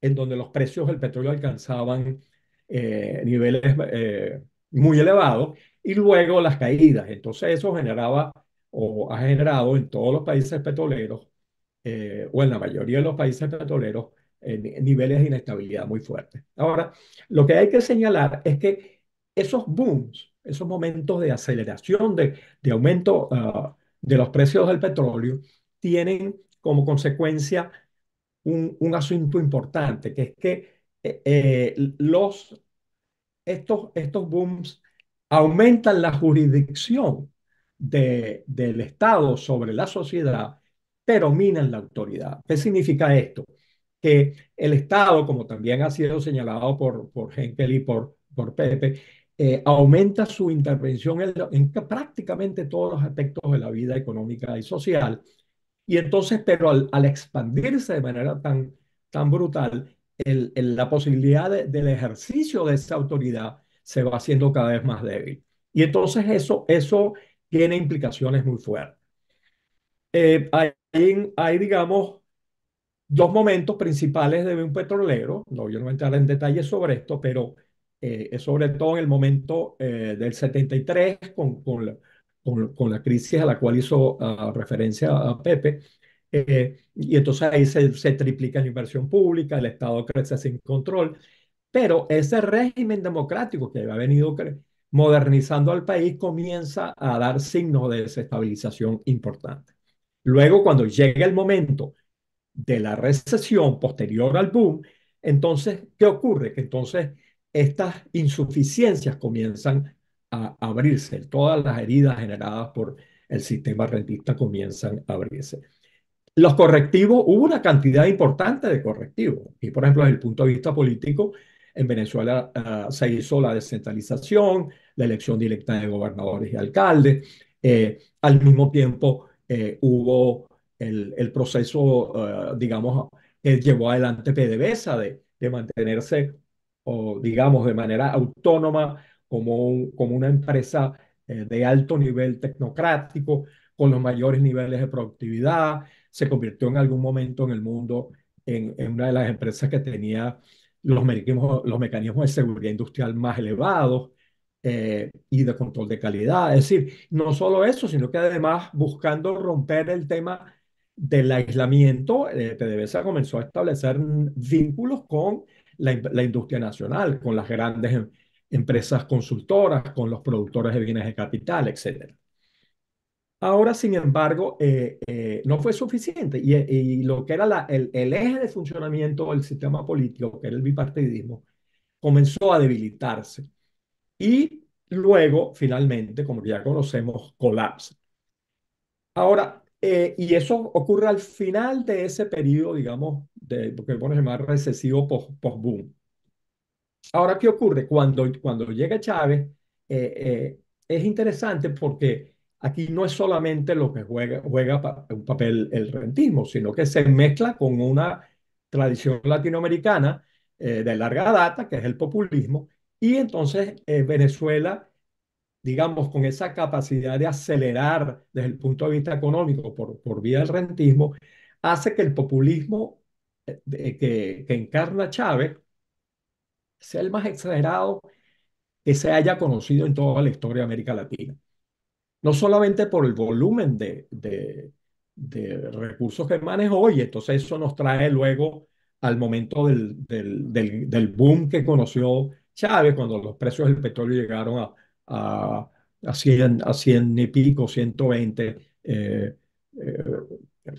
en donde los precios del petróleo alcanzaban eh, niveles eh, muy elevados y luego las caídas. Entonces eso generaba o ha generado en todos los países petroleros eh, o en la mayoría de los países petroleros niveles de inestabilidad muy fuertes. Ahora, lo que hay que señalar es que esos booms esos momentos de aceleración, de, aumento ah, de los precios del petróleo, tienen como consecuencia un, asunto importante, que es que eh, eh, los, estos, estos booms aumentan la jurisdicción del Estado sobre la sociedad, pero minan la autoridad. ¿Qué significa esto? Que el Estado, como también ha sido señalado por, por Henkel y por, por Pepe, eh, aumenta su intervención en, prácticamente todos los aspectos de la vida económica y social. Y entonces, pero al, expandirse de manera tan, tan brutal, la posibilidad del ejercicio de esa autoridad se va haciendo cada vez más débil. Y entonces eso, eso tiene implicaciones muy fuertes. Eh, hay, digamos, dos momentos principales de un petrolero. No, yo no voy a entrar en detalles sobre esto, pero eh, sobre todo en el momento eh, del 73, con, con, la, con, con, la, crisis a la cual hizo ah, referencia a Pepe. Eh, y entonces ahí se, se, triplica la inversión pública, el Estado crece sin control. Pero ese régimen democrático que ha venido modernizando al país comienza a dar signos de desestabilización importante. Luego, cuando llega el momento de la recesión posterior al boom, entonces, ¿qué ocurre? Que entonces estas insuficiencias comienzan a abrirse, todas las heridas generadas por el sistema rentista comienzan a abrirse. Los correctivos, hubo una cantidad importante de correctivos, y por ejemplo, desde el punto de vista político, en Venezuela ah, se hizo la descentralización, la elección directa de gobernadores y alcaldes, eh, al mismo tiempo eh, hubo el, proceso, ah, digamos, que llevó adelante PDVSA de, de mantenerse o digamos de manera autónoma como, como una empresa eh, de alto nivel tecnocrático, con los mayores niveles de productividad, se convirtió en algún momento en el mundo en, una de las empresas que tenía los mecanismos, los mecanismos de seguridad industrial más elevados eh, y de control de calidad. Es decir, no solo eso, sino que además buscando romper el tema del aislamiento, eh, comenzó a establecer vínculos con la, la industria nacional, con las grandes em, empresas consultoras, con los productores de bienes de capital, etc. Ahora, sin embargo, eh, eh, no fue suficiente y, lo que era la, el, el, eje de funcionamiento del sistema político, que era el bipartidismo, comenzó a debilitarse y luego, finalmente, como ya conocemos, colapsa. Ahora, eh, y eso ocurre al final de ese periodo, digamos, de, lo que se llamar recesivo post-boom. Ahora, ¿qué ocurre? Cuando, cuando llega Chávez, eh, eh, es interesante porque aquí no es solamente lo que juega, juega un papel el rentismo, sino que se mezcla con una tradición latinoamericana de larga data, que es el populismo, y entonces Venezuela digamos, con esa capacidad de acelerar desde el punto de vista económico por, por vía del rentismo, hace que el populismo eh, que, encarna Chávez sea el más exagerado que se haya conocido en toda la historia de América Latina. No solamente por el volumen de, de, recursos que maneja hoy, entonces eso nos trae luego al momento del, boom que conoció Chávez, cuando los precios del petróleo llegaron a, a, 100, a y pico, 120 eh, eh,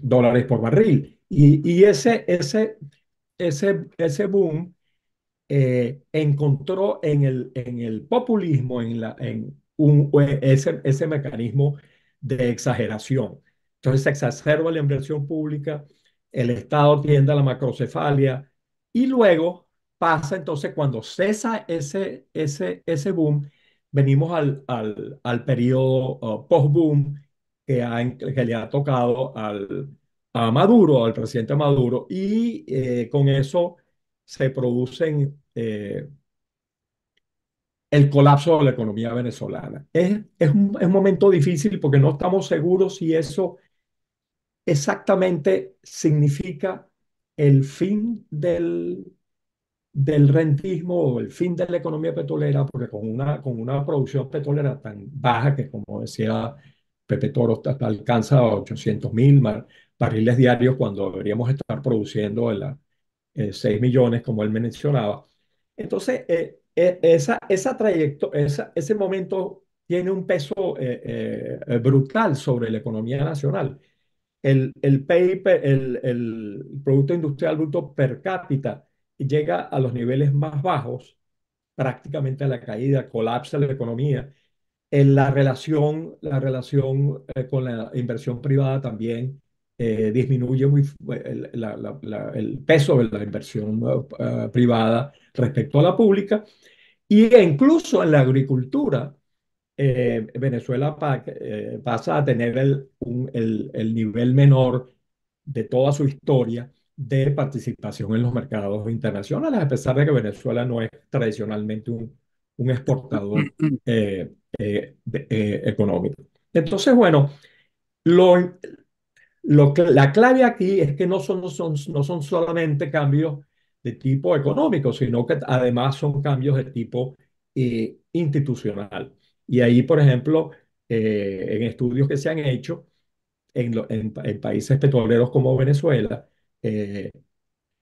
dólares por barril. Y, ese, ese, ese, ese boom eh, encontró en el, en el populismo, en, la, en un, ese, ese mecanismo de exageración. Entonces se exacerba la inversión pública, el Estado tiende a la macrocefalia y luego pasa entonces cuando cesa ese, ese, ese boom, venimos al, al, al periodo uh, post-boom que, le ha tocado al, a Maduro, al presidente Maduro, y eh, con eso se producen eh, el colapso de la economía venezolana. es, un, momento difícil porque no estamos seguros si eso exactamente significa el fin del, del rentismo o el fin de la economía petrolera, porque con una, con una producción petrolera tan baja que, como decía Pepe Toro, hasta alcanza 800 mil barriles diarios cuando deberíamos estar produciendo 6 eh, millones, como él mencionaba. Entonces, eh, eh, esa, esa ese momento tiene un peso brutal sobre la economía nacional. El, el PIB, el, el Producto Industrial Bruto per cápita, llega a los niveles más bajos, prácticamente a la caída, colapsa la economía. En la relación, la relación eh, con la inversión privada también eh, disminuye muy, eh, el, peso de la inversión privada respecto a la pública. Y e incluso en la agricultura, Venezuela pasa a tener el, nivel menor de toda su historia de participación en los mercados internacionales, a pesar de que Venezuela no es tradicionalmente un, exportador *clears throat* eh, eh, eh, económico. Entonces, bueno, lo, la clave aquí es que no son, son, no son solamente cambios de tipo económico, sino que además son cambios de tipo institucional. Y ahí, por ejemplo, en estudios que se han hecho en, en países petroleros como Venezuela, eh,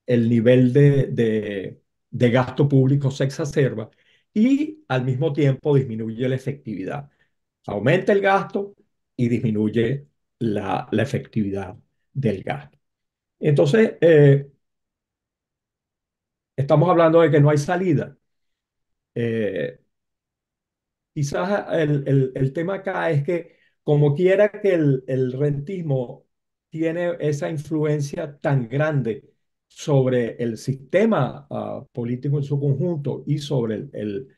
el nivel de, gasto público se exacerba y al mismo tiempo disminuye la efectividad. Aumenta el gasto y disminuye la, efectividad del gasto. Entonces, eh, estamos hablando de que no hay salida. Eh, quizás el, tema acá es que como quiera que el, el rentismo tiene esa influencia tan grande sobre el sistema ah, político en su conjunto y sobre el,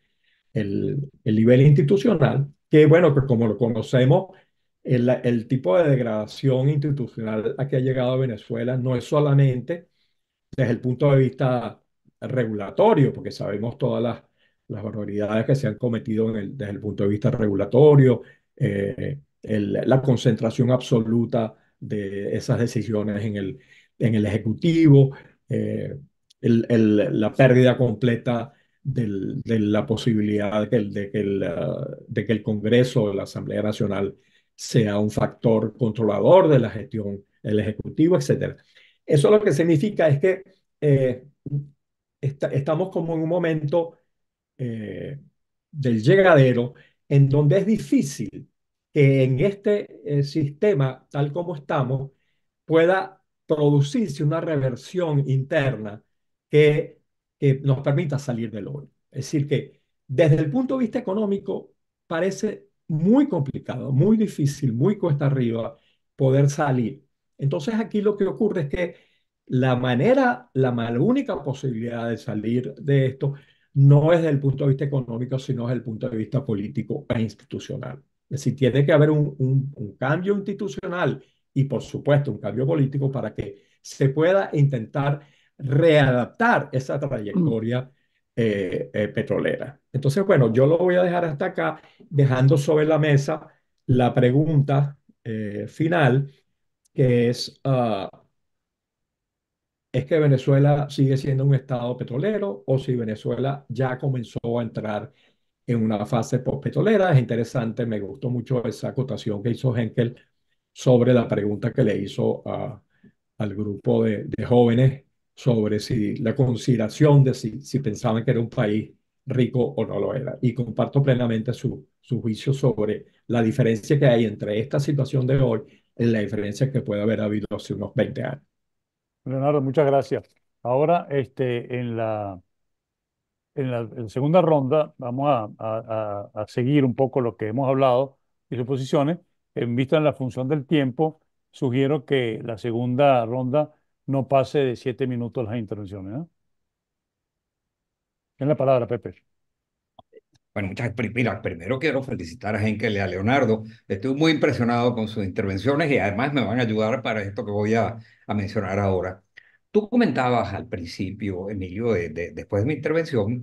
nivel institucional, que bueno, que pues como lo conocemos, el, tipo de degradación institucional a que ha llegado Venezuela no es solamente desde el punto de vista regulatorio, porque sabemos todas las, las barbaridades que se han cometido desde el punto de vista regulatorio, eh, la concentración absoluta de esas decisiones en el, en el Ejecutivo, eh, el, la pérdida completa del, de la posibilidad de que, el, de, que el, ah, de que el Congreso o la Asamblea Nacional sea un factor controlador de la gestión del Ejecutivo, etc. Eso lo que significa es que eh, estamos como en un momento eh, del llegadero en donde es difícil que en este eh, sistema, tal como estamos, pueda producirse una reversión interna que, nos permita salir del hoyo. Es decir, que desde el punto de vista económico parece muy complicado, muy difícil, muy cuesta arriba poder salir. Entonces aquí lo que ocurre es que la manera, la única posibilidad de salir de esto no es desde el punto de vista económico, sino desde el punto de vista político e institucional si tiene que haber un, cambio institucional y, por supuesto, un cambio político para que se pueda intentar readaptar esa trayectoria eh, eh, petrolera. Entonces, bueno, yo lo voy a dejar hasta acá, dejando sobre la mesa la pregunta eh, final, que es, ah, ¿es que Venezuela sigue siendo un estado petrolero o si Venezuela ya comenzó a entrar en una fase postpetrolera. Es interesante, me gustó mucho esa acotación que hizo Henkel sobre la pregunta que le hizo a, al grupo de, jóvenes sobre si la consideración de si, si pensaban que era un país rico o no lo era. Y comparto plenamente su, su juicio sobre la diferencia que hay entre esta situación de hoy y la diferencia que puede haber habido hace unos 20 años. Leonardo, muchas gracias. Ahora, este, en la en la, segunda ronda vamos a, seguir un poco lo que hemos hablado y sus posiciones. En vista de la función del tiempo, sugiero que la segunda ronda no pase de siete minutos las intervenciones. ¿eh? Tiene la palabra, Pepe? Bueno, muchas mira, primero quiero felicitar a Henkel y a Leonardo. Estoy muy impresionado con sus intervenciones y además me van a ayudar para esto que voy a mencionar ahora. Tú comentabas al principio, Emilio, después de mi intervención,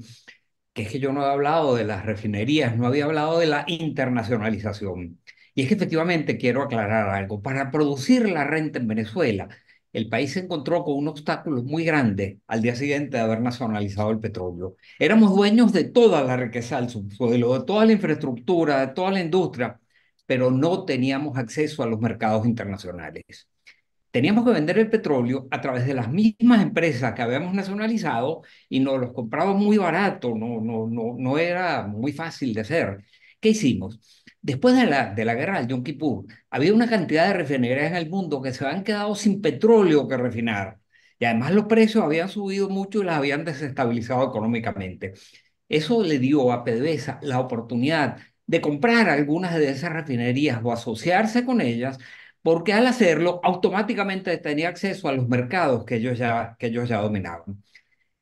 que es que yo no había hablado de las refinerías, no había hablado de la internacionalización. Y es que efectivamente quiero aclarar algo. Para producir la renta en Venezuela, el país se encontró con un obstáculo muy grande al día siguiente de haber nacionalizado el petróleo. Éramos dueños de toda la riqueza del subsuelo, de toda la infraestructura, de toda la industria, pero no teníamos acceso a los mercados internacionales. Teníamos que vender el petróleo a través de las mismas empresas que habíamos nacionalizado y nos los compraba muy barato, no, no, no, no era muy fácil de hacer. ¿Qué hicimos? Después de la, de la guerra del Yom Kippur, había una cantidad de refinerías en el mundo que se habían quedado sin petróleo que refinar. Y además los precios habían subido mucho y las habían desestabilizado económicamente. Eso le dio a PDVSA la oportunidad de comprar algunas de esas refinerías o asociarse con ellas porque al hacerlo automáticamente tenía acceso a los mercados que ellos ya, que ellos ya dominaban.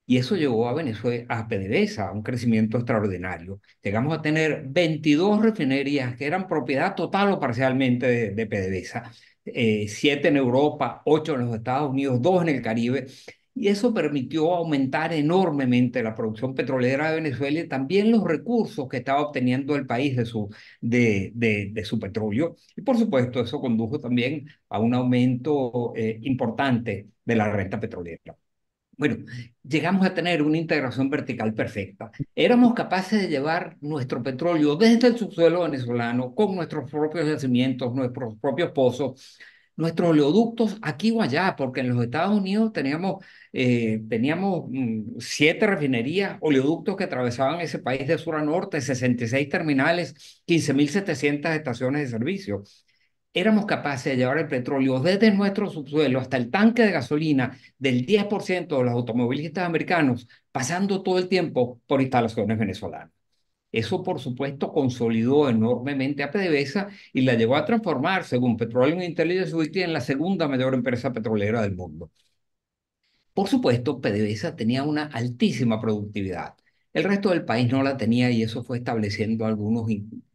Y eso llevó a Venezuela, a PDVSA, a un crecimiento extraordinario. Llegamos a tener 22 refinerías que eran propiedad total o parcialmente de, PDVSA, eh, siete en Europa, ocho en los Estados Unidos, dos en el Caribe, y eso permitió aumentar enormemente la producción petrolera de Venezuela y también los recursos que estaba obteniendo el país de su, de, de, su petróleo. Y por supuesto, eso condujo también a un aumento eh, importante de la renta petrolera. Bueno, llegamos a tener una integración vertical perfecta. Éramos capaces de llevar nuestro petróleo desde el subsuelo venezolano, con nuestros propios yacimientos, nuestros propios pozos, nuestros oleoductos aquí o allá, porque en los Estados Unidos teníamos eh, teníamos mm, siete refinerías, oleoductos que atravesaban ese país de sur a norte, 66 terminales, 15.700 estaciones de servicio. Éramos capaces de llevar el petróleo desde nuestro subsuelo hasta el tanque de gasolina del 10% de los automovilistas americanos, pasando todo el tiempo por instalaciones venezolanas. Eso, por supuesto, consolidó enormemente a PDVSA y la llevó a transformar, según Petroleum Intelligence Weekly, en la segunda mayor empresa petrolera del mundo. Por supuesto, PDVSA tenía una altísima productividad. El resto del país no la tenía y eso fue estableciendo algunas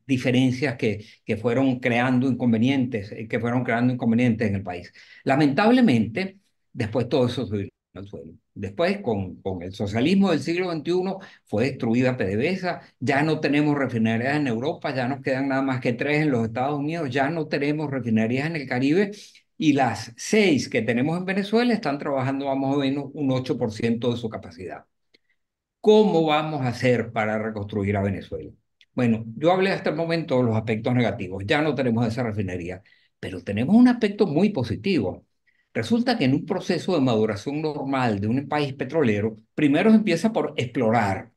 diferencias que, que fueron creando inconvenientes, eh, que fueron creando inconvenientes en el país. Lamentablemente, después todo eso subió al suelo. Después, con, con el socialismo del siglo XXI, fue destruida PDVSA, ya no tenemos refinerías en Europa, ya nos quedan nada más que tres en los Estados Unidos, ya no tenemos refinerías en el Caribe y las seis que tenemos en Venezuela están trabajando a más o menos un 8% de su capacidad. ¿Cómo vamos a hacer para reconstruir a Venezuela? Bueno, yo hablé hasta el momento de los aspectos negativos. Ya no tenemos esa refinería, pero tenemos un aspecto muy positivo. Resulta que en un proceso de maduración normal de un país petrolero, primero se empieza por explorar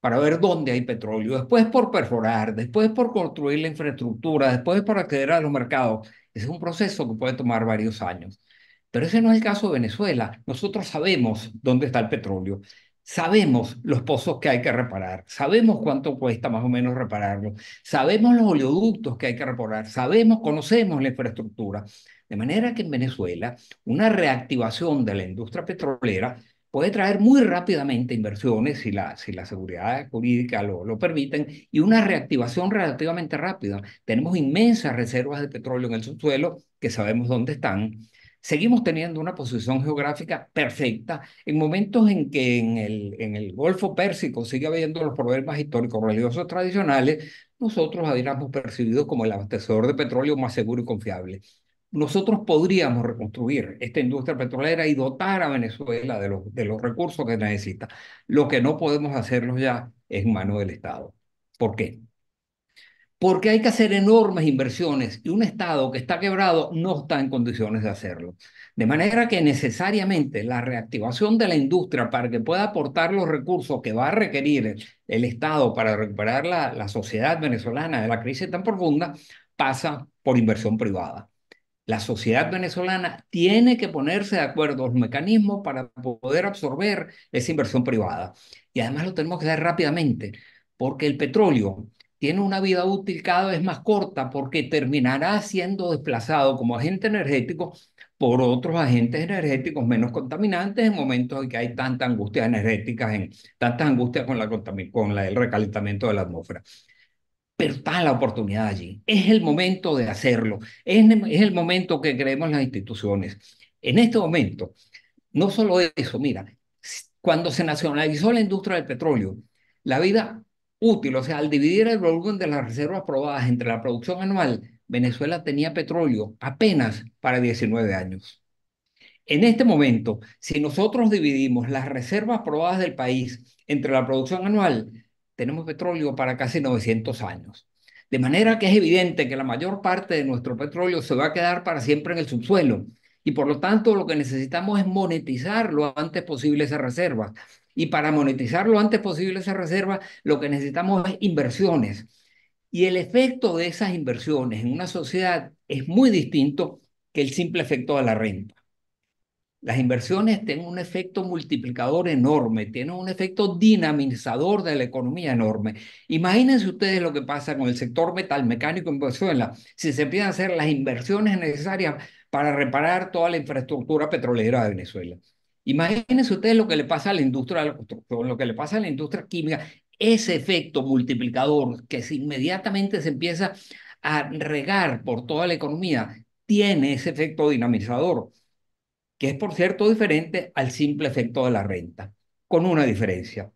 para ver dónde hay petróleo, después por perforar, después por construir la infraestructura, después por acceder a los mercados. Ese es un proceso que puede tomar varios años. Pero ese no es el caso de Venezuela. Nosotros sabemos dónde está el petróleo, sabemos los pozos que hay que reparar, sabemos cuánto cuesta más o menos repararlo, sabemos los oleoductos que hay que reparar, sabemos, conocemos la infraestructura. De manera que en Venezuela una reactivación de la industria petrolera puede traer muy rápidamente inversiones si la, si la seguridad jurídica lo, lo permiten y una reactivación relativamente rápida. Tenemos inmensas reservas de petróleo en el subsuelo que sabemos dónde están. Seguimos teniendo una posición geográfica perfecta en momentos en que en el, en el Golfo Pérsico sigue habiendo los problemas históricos religiosos tradicionales, nosotros habíamos percibido como el abastecedor de petróleo más seguro y confiable nosotros podríamos reconstruir esta industria petrolera y dotar a Venezuela de los, de los recursos que necesita. Lo que no podemos hacerlo ya es en manos del Estado. ¿Por qué? Porque hay que hacer enormes inversiones y un Estado que está quebrado no está en condiciones de hacerlo. De manera que necesariamente la reactivación de la industria para que pueda aportar los recursos que va a requerir el, el Estado para recuperar la, la sociedad venezolana de la crisis tan profunda pasa por inversión privada la sociedad venezolana tiene que ponerse de acuerdo los mecanismos para poder absorber esa inversión privada. Y además lo tenemos que hacer rápidamente, porque el petróleo tiene una vida útil cada vez más corta porque terminará siendo desplazado como agente energético por otros agentes energéticos menos contaminantes en momentos en que hay tanta angustia energéticas, en, tantas angustias con la, con la, el recalentamiento de la atmósfera pero está la oportunidad allí. Es el momento de hacerlo. Es, el momento que creemos las instituciones. En este momento, no solo eso, mira, cuando se nacionalizó la industria del petróleo, la vida útil, o sea, al dividir el volumen de las reservas probadas entre la producción anual, Venezuela tenía petróleo apenas para 19 años. En este momento, si nosotros dividimos las reservas probadas del país entre la producción anual, tenemos petróleo para casi 900 años. De manera que es evidente que la mayor parte de nuestro petróleo se va a quedar para siempre en el subsuelo y por lo tanto lo que necesitamos es monetizar lo antes posible esa reserva Y para monetizar lo antes posible esa reserva lo que necesitamos es inversiones. Y el efecto de esas inversiones en una sociedad es muy distinto que el simple efecto de la renta. Las inversiones tienen un efecto multiplicador enorme, tienen un efecto dinamizador de la economía enorme. Imagínense ustedes lo que pasa con el sector metal mecánico en Venezuela, si se empiezan a hacer las inversiones necesarias para reparar toda la infraestructura petrolera de Venezuela. Imagínense ustedes lo que le pasa a la industria de la construcción, lo que le pasa a la industria química, ese efecto multiplicador que si inmediatamente se empieza a regar por toda la economía, tiene ese efecto dinamizador que es por cierto diferente al simple efecto de la renta, con una diferencia.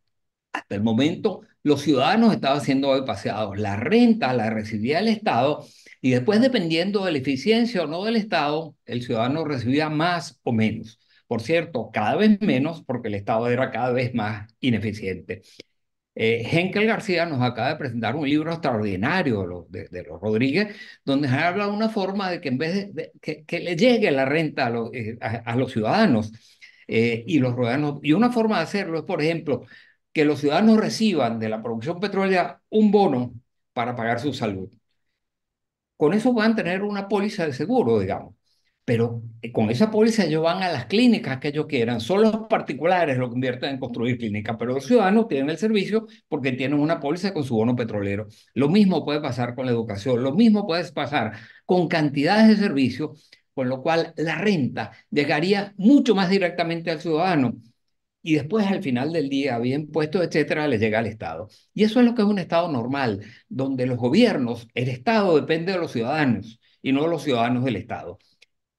Hasta el momento los ciudadanos estaban siendo paseados la renta la recibía el Estado y después dependiendo de la eficiencia o no del Estado, el ciudadano recibía más o menos. Por cierto, cada vez menos porque el Estado era cada vez más ineficiente. Eh, Henkel García nos acaba de presentar un libro extraordinario de, los Rodríguez, donde habla de una forma de que en vez de, que, le llegue la renta a, eh, los ciudadanos eh, y los ciudadanos, y una forma de hacerlo es, por ejemplo, que los ciudadanos reciban de la producción petrolera un bono para pagar su salud. Con eso van a tener una póliza de seguro, digamos pero con esa póliza ellos van a las clínicas que ellos quieran. Solo los particulares lo convierten en construir clínicas, pero los ciudadanos tienen el servicio porque tienen una póliza con su bono petrolero. Lo mismo puede pasar con la educación, lo mismo puede pasar con cantidades de servicios, con lo cual la renta llegaría mucho más directamente al ciudadano. Y después, al final del día, bien puesto, etcétera, le llega al Estado. Y eso es lo que es un Estado normal, donde los gobiernos, el Estado depende de los ciudadanos y no de los ciudadanos del Estado.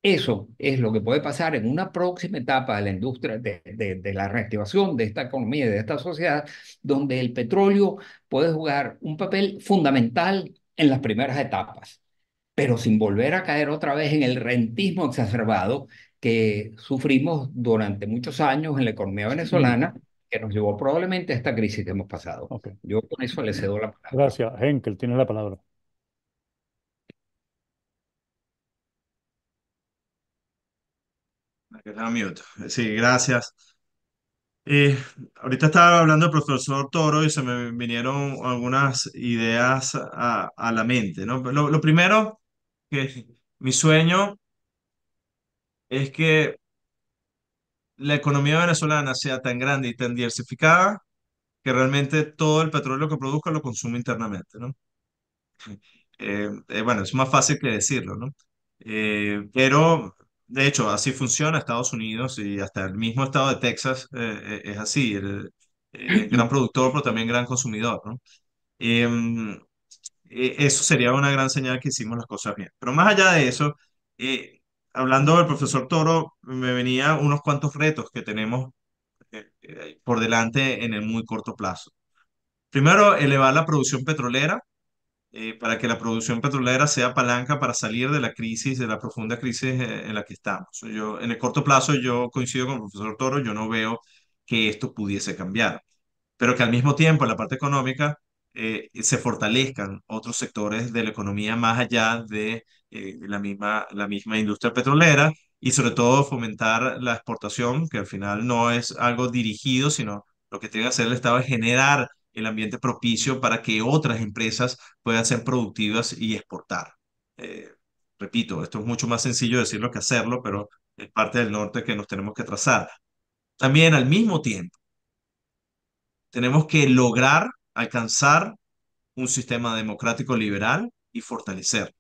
Eso es lo que puede pasar en una próxima etapa de la industria, de, la reactivación de esta economía y de esta sociedad, donde el petróleo puede jugar un papel fundamental en las primeras etapas, pero sin volver a caer otra vez en el rentismo exacerbado que sufrimos durante muchos años en la economía venezolana, mm. que nos llevó probablemente a esta crisis que hemos pasado. Yo con eso le cedo la palabra. Gracias, Henkel, tiene la palabra. Sí, gracias. ahorita estaba hablando el profesor Toro y se me vinieron algunas ideas a, la mente, ¿no? Lo, lo primero, que mi sueño es que la economía venezolana sea tan grande y tan diversificada que realmente todo el petróleo que produzca lo consume internamente, ¿no? Eh, eh, bueno, es más fácil que decirlo, ¿no? Eh, pero de hecho, así funciona Estados Unidos y hasta el mismo estado de Texas eh, eh, es así, eh, gran *clears throat* productor, pero también gran consumidor, ¿no? Em, eso sería una gran señal que hicimos las cosas bien. Pero más allá de eso, hablando del profesor Toro, me venía unos cuantos retos que tenemos por delante en el muy corto plazo. Primero, elevar la producción petrolera eh, para que la producción petrolera sea palanca para salir de la crisis, de la profunda crisis eh, en la que estamos. Yo, en el corto plazo, yo coincido con el profesor Toro, yo no veo que esto pudiese cambiar, pero que al mismo tiempo en la parte económica eh, se fortalezcan otros sectores de la economía más allá de la, misma, la misma industria petrolera y sobre todo fomentar la exportación, que al final no es algo dirigido, sino lo que tiene que hacer el Estado es generar el ambiente propicio para que otras empresas puedan ser productivas y exportar. Eh, repito, esto es mucho más sencillo decirlo que hacerlo, pero es parte del norte que nos tenemos que trazar. También al mismo tiempo, tenemos que lograr alcanzar un sistema democrático liberal y fortalecer.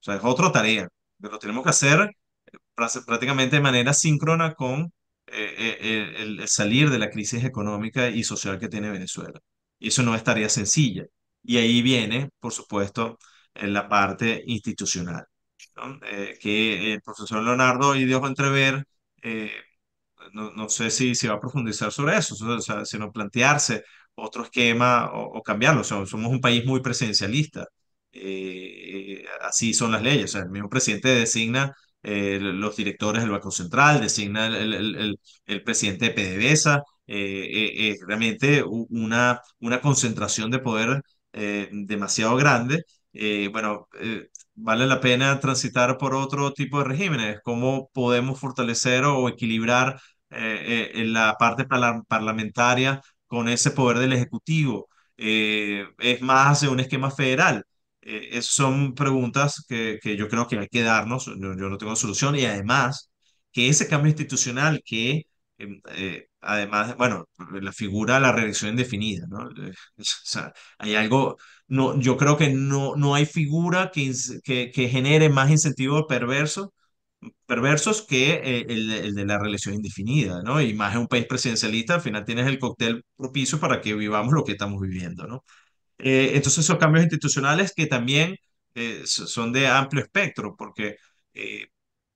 O sea, es otra tarea, pero lo tenemos que hacer eh, prácticamente de manera síncrona con eh, el salir de la crisis económica y social que tiene Venezuela eso no estaría tarea sencilla. Y ahí viene, por supuesto, en la parte institucional, eh, que el profesor Leonardo y Dios entrever, eh, no, no, sé si, se va a profundizar sobre eso, sino plantearse otro esquema o, cambiarlo. somos un país muy presidencialista, eh, así son las leyes, sea, el mismo presidente designa los directores del Banco Central, designa el, presidente de PDVSA, es eh, eh, realmente una, una concentración de poder eh, demasiado grande. bueno, vale la pena transitar por otro tipo de regímenes. ¿Cómo podemos fortalecer o equilibrar la parte parlamentaria con ese poder del Ejecutivo? es más de un esquema federal. son preguntas que, que, yo creo que hay que darnos. yo no tengo solución. Y además, que ese cambio institucional que Em, eh, además, bueno, la figura, de la reelección indefinida, ¿no? Eh, *laughs* o sea, hay algo, no, yo creo que no, no hay figura que, que, genere más incentivos perversos perversos que eh, el, el, de la reelección indefinida, ¿no? Y más en un país presidencialista, al final tienes el cóctel propicio para que vivamos lo que estamos viviendo, ¿no? entonces, esos cambios institucionales que también son de amplio espectro, porque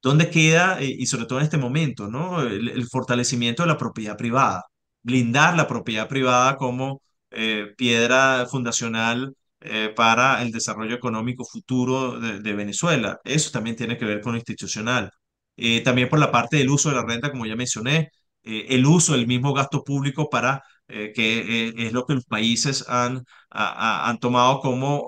¿Dónde queda, eh, y sobre todo en este momento, ¿no? el, fortalecimiento de la propiedad privada? Blindar la propiedad privada como eh, piedra fundacional eh, para el desarrollo económico futuro de, Venezuela. Eso también tiene que ver con lo institucional. también por la parte del uso de la renta, como ya mencioné, el uso del mismo gasto público para que es lo que los países han, han tomado como,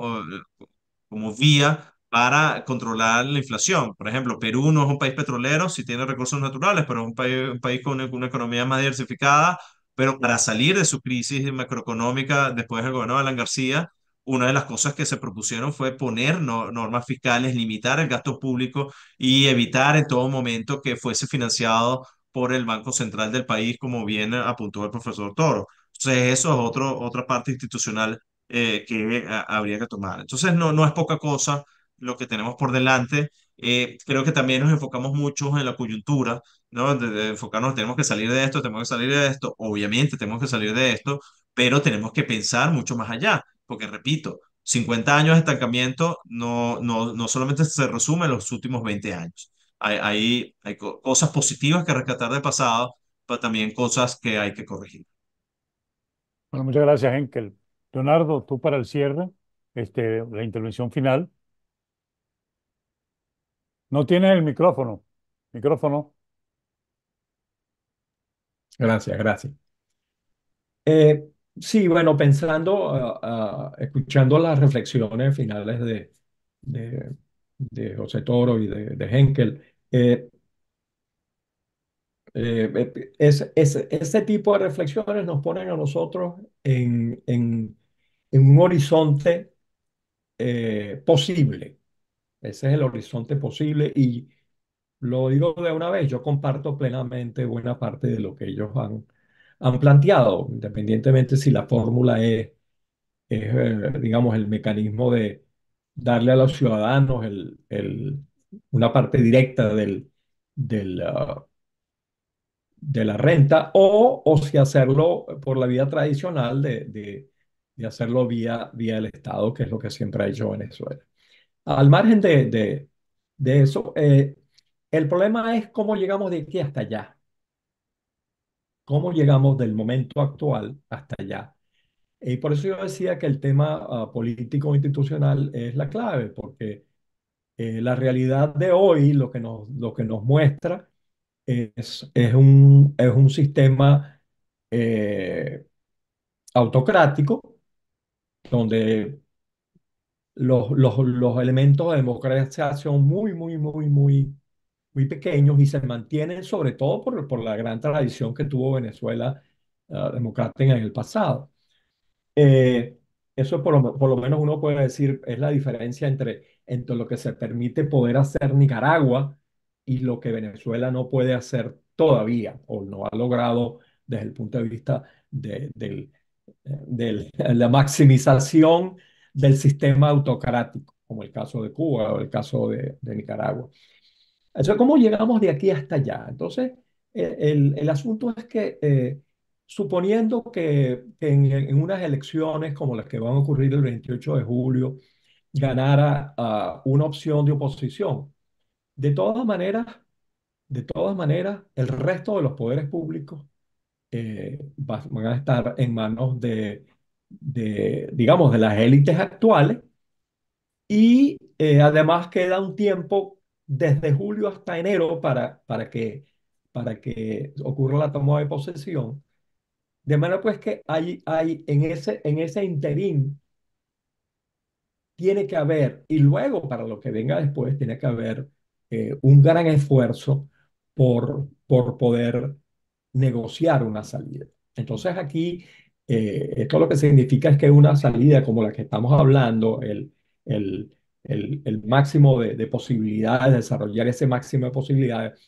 como vía para controlar la inflación. Por ejemplo, Perú no es un país petrolero, sí tiene recursos naturales, pero es un país, con una, economía más diversificada, pero para salir de su crisis macroeconómica después del gobierno de Alan García, una de las cosas que se propusieron fue poner normas fiscales, limitar el gasto público y evitar en todo momento que fuese financiado por el Banco Central del país, como bien apuntó el profesor Toro. Entonces, eso es otro, otra parte institucional eh, que ah, habría que tomar. Entonces, no, no es poca cosa lo que tenemos por delante. Eh, creo que también nos enfocamos mucho en la coyuntura, ¿no? De, enfocarnos, tenemos que salir de esto, tenemos que salir de esto, obviamente tenemos que salir de esto, pero tenemos que pensar mucho más allá, porque repito, 50 años de estancamiento no, no, no solamente se resume en los últimos 20 años. Hay, hay, cosas positivas que rescatar del pasado, pero también cosas que hay que corregir. Bueno, muchas gracias, Henkel. Leonardo, tú para el cierre, este, la intervención final. No tiene el micrófono. Micrófono. Gracias, gracias. Eh, sí, bueno, pensando, ah, ah, escuchando las reflexiones finales de, de, José Toro y de, Henkel, eh, eh, eh ese este tipo de reflexiones nos ponen a nosotros en, en un horizonte posible ese es el horizonte posible y lo digo de una vez, yo comparto plenamente buena parte de lo que ellos han, han planteado, independientemente si la fórmula e es, es, eh, digamos, el mecanismo de darle a los ciudadanos el, el, una parte directa del, ah, de la renta o, o si hacerlo por la vía tradicional de, hacerlo vía, vía el Estado, que es lo que siempre ha hecho Venezuela. Al margen de, eso, eh, el problema es cómo llegamos de aquí hasta allá. Cómo llegamos del momento actual hasta allá. Y por eso yo decía que el tema ah, político institucional es la clave, porque eh, la realidad de hoy lo que nos, lo que nos muestra es, es, un, es un sistema eh, autocrático donde los, los, elementos de democracia son muy, muy, muy, muy, muy pequeños y se mantienen sobre todo por, por la gran tradición que tuvo Venezuela ah, democrática en el pasado. Eh, eso por lo, por lo menos uno puede decir, es la diferencia entre, entre lo que se permite poder hacer Nicaragua y lo que Venezuela no puede hacer todavía o no ha logrado desde el punto de vista de, de, eh, de la maximización del sistema autocrático, como el caso de Cuba o el caso de, Nicaragua. Entonces, ¿cómo llegamos de aquí hasta allá? Entonces, eh, el, asunto es que, eh, suponiendo que en, unas elecciones como las que van a ocurrir el 28 de julio, ganara ah, una opción de oposición, de todas maneras, de todas maneras, el resto de los poderes públicos eh, van a estar en manos de de, digamos, de las élites actuales y eh, además queda un tiempo desde julio hasta enero para, para, que, para que ocurra la toma de posesión. De manera pues que hay, hay en, ese, en ese interín tiene que haber, y luego para lo que venga después, tiene que haber eh, un gran esfuerzo por, por poder negociar una salida. Entonces aquí eh, esto lo que significa es que una salida como la que estamos hablando, el, máximo de, de, posibilidades, desarrollar ese máximo de posibilidades,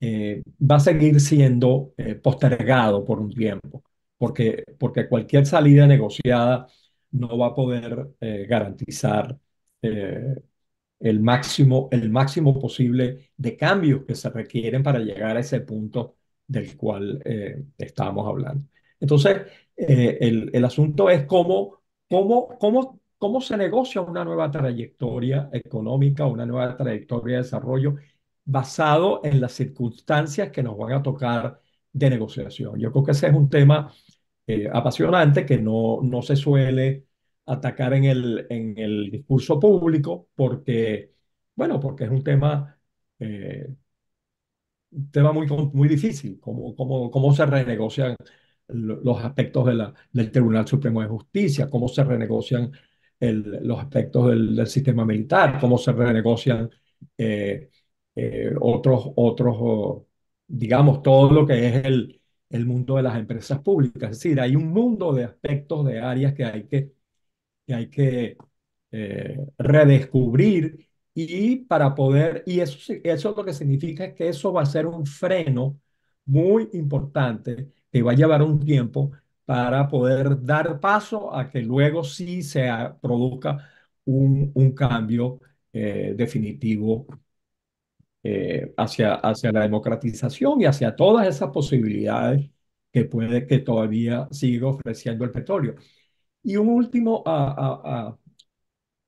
eh, va a seguir siendo eh, postergado por un tiempo, porque, porque cualquier salida negociada no va a poder garantizar el máximo, el máximo posible de cambios que se requieren para llegar a ese punto del cual eh, estábamos hablando. Entonces, eh, el, asunto es cómo, cómo, cómo, cómo se negocia una nueva trayectoria económica, una nueva trayectoria de desarrollo basado en las circunstancias que nos van a tocar de negociación. Yo creo que ese es un tema eh, apasionante que no, no se suele atacar en el, en el discurso público porque, bueno, porque es un tema, eh, tema muy, muy difícil, cómo, cómo, cómo se renegocian los aspectos de la, del Tribunal Supremo de Justicia, cómo se renegocian los aspectos del, sistema militar, cómo se renegocian eh, eh, otros, otros, digamos, todo lo que es el, el, mundo de las empresas públicas. Es decir, hay un mundo de aspectos, de áreas que hay que, que, hay que eh, redescubrir y para poder, y eso, eso lo que significa es que eso va a ser un freno muy importante que va a llevar un tiempo para poder dar paso a que luego sí se produzca un, un cambio eh, definitivo eh, hacia, hacia la democratización y hacia todas esas posibilidades que puede que todavía siga ofreciendo el petróleo. Y un último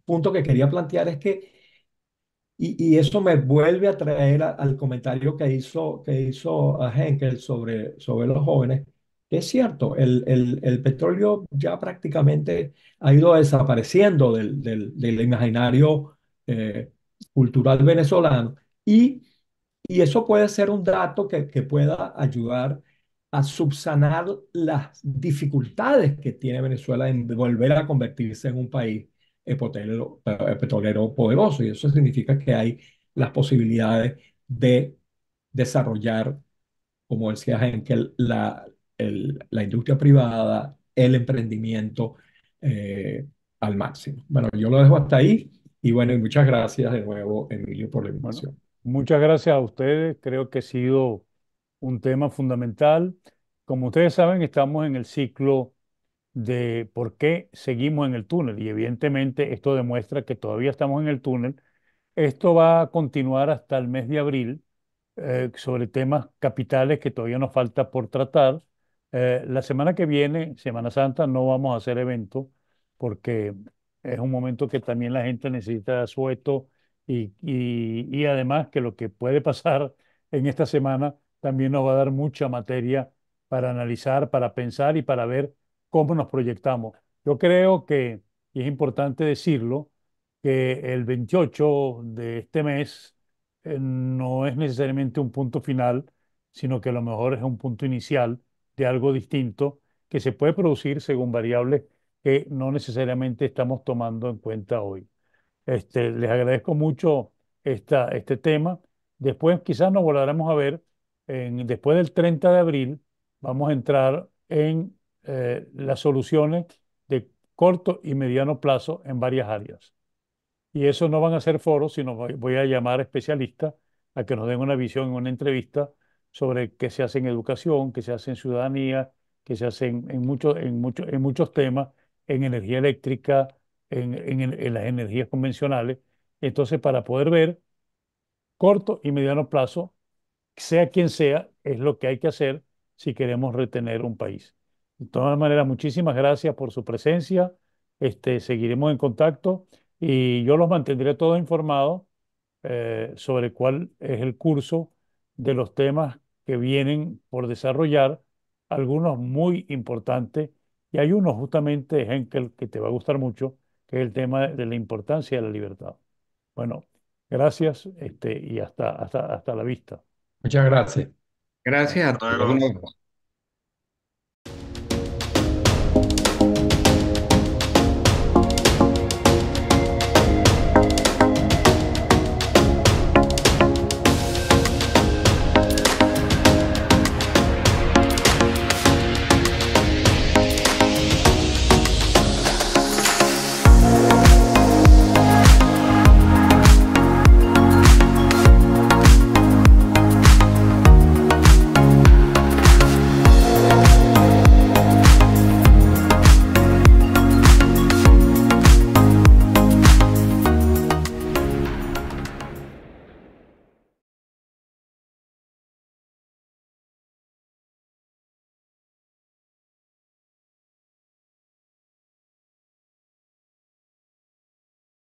punto que quería plantear es que y, eso me vuelve a traer al comentario que hizo, que hizo ah, Henkel sobre, sobre los jóvenes, que es cierto, el, petróleo ya prácticamente ha ido desapareciendo del, imaginario eh, cultural venezolano y, y, eso puede ser un dato que pueda ayudar a subsanar las dificultades que tiene Venezuela en volver a convertirse en un país petrolero, petrolero poderoso y eso significa que hay las posibilidades de desarrollar, como decía Henkel, la, la industria privada, el emprendimiento eh, al máximo. Bueno, yo lo dejo hasta ahí y bueno, muchas gracias de nuevo, Emilio, por la información. muchas gracias a ustedes, creo que ha sido un tema fundamental. Como ustedes saben, estamos en el ciclo de por qué seguimos en el túnel. Y evidentemente esto demuestra que todavía estamos en el túnel. Esto va a continuar hasta el mes de abril eh, sobre temas capitales que todavía nos falta por tratar. Eh, la semana que viene, Semana Santa, no vamos a hacer evento porque es un momento que también la gente necesita sueto y, y, y además que lo que puede pasar en esta semana también nos va a dar mucha materia para analizar, para pensar y para ver cómo nos proyectamos. Yo creo que, y es importante decirlo, que el 28 de este mes eh, no es necesariamente un punto final, sino que a lo mejor es un punto inicial de algo distinto que se puede producir según variables que no necesariamente estamos tomando en cuenta hoy. Este, les agradezco mucho esta, este tema. Después quizás nos volveremos a ver, después del 30 de abril vamos a entrar en eh, las soluciones de corto y mediano plazo en varias áreas. Y eso no van a ser foros, sino voy a llamar a especialistas a que nos den una visión en una entrevista sobre qué se hace en educación, qué se hace en ciudadanía, qué se hace en, en, en muchos temas, en energía eléctrica, en, en las energías convencionales. Entonces, para poder ver corto y mediano plazo, sea quien sea, es lo que hay que hacer si queremos retener un país. De todas maneras, muchísimas gracias por su presencia. Este, seguiremos en contacto y yo los mantendré todos informados eh, sobre cuál es el curso de los temas que vienen por desarrollar, algunos muy importantes y hay uno justamente, Henkel, que te va a gustar mucho, que es el tema de la importancia de la libertad. Bueno, gracias este, y hasta, hasta, hasta la vista. Muchas gracias. Gracias a todos.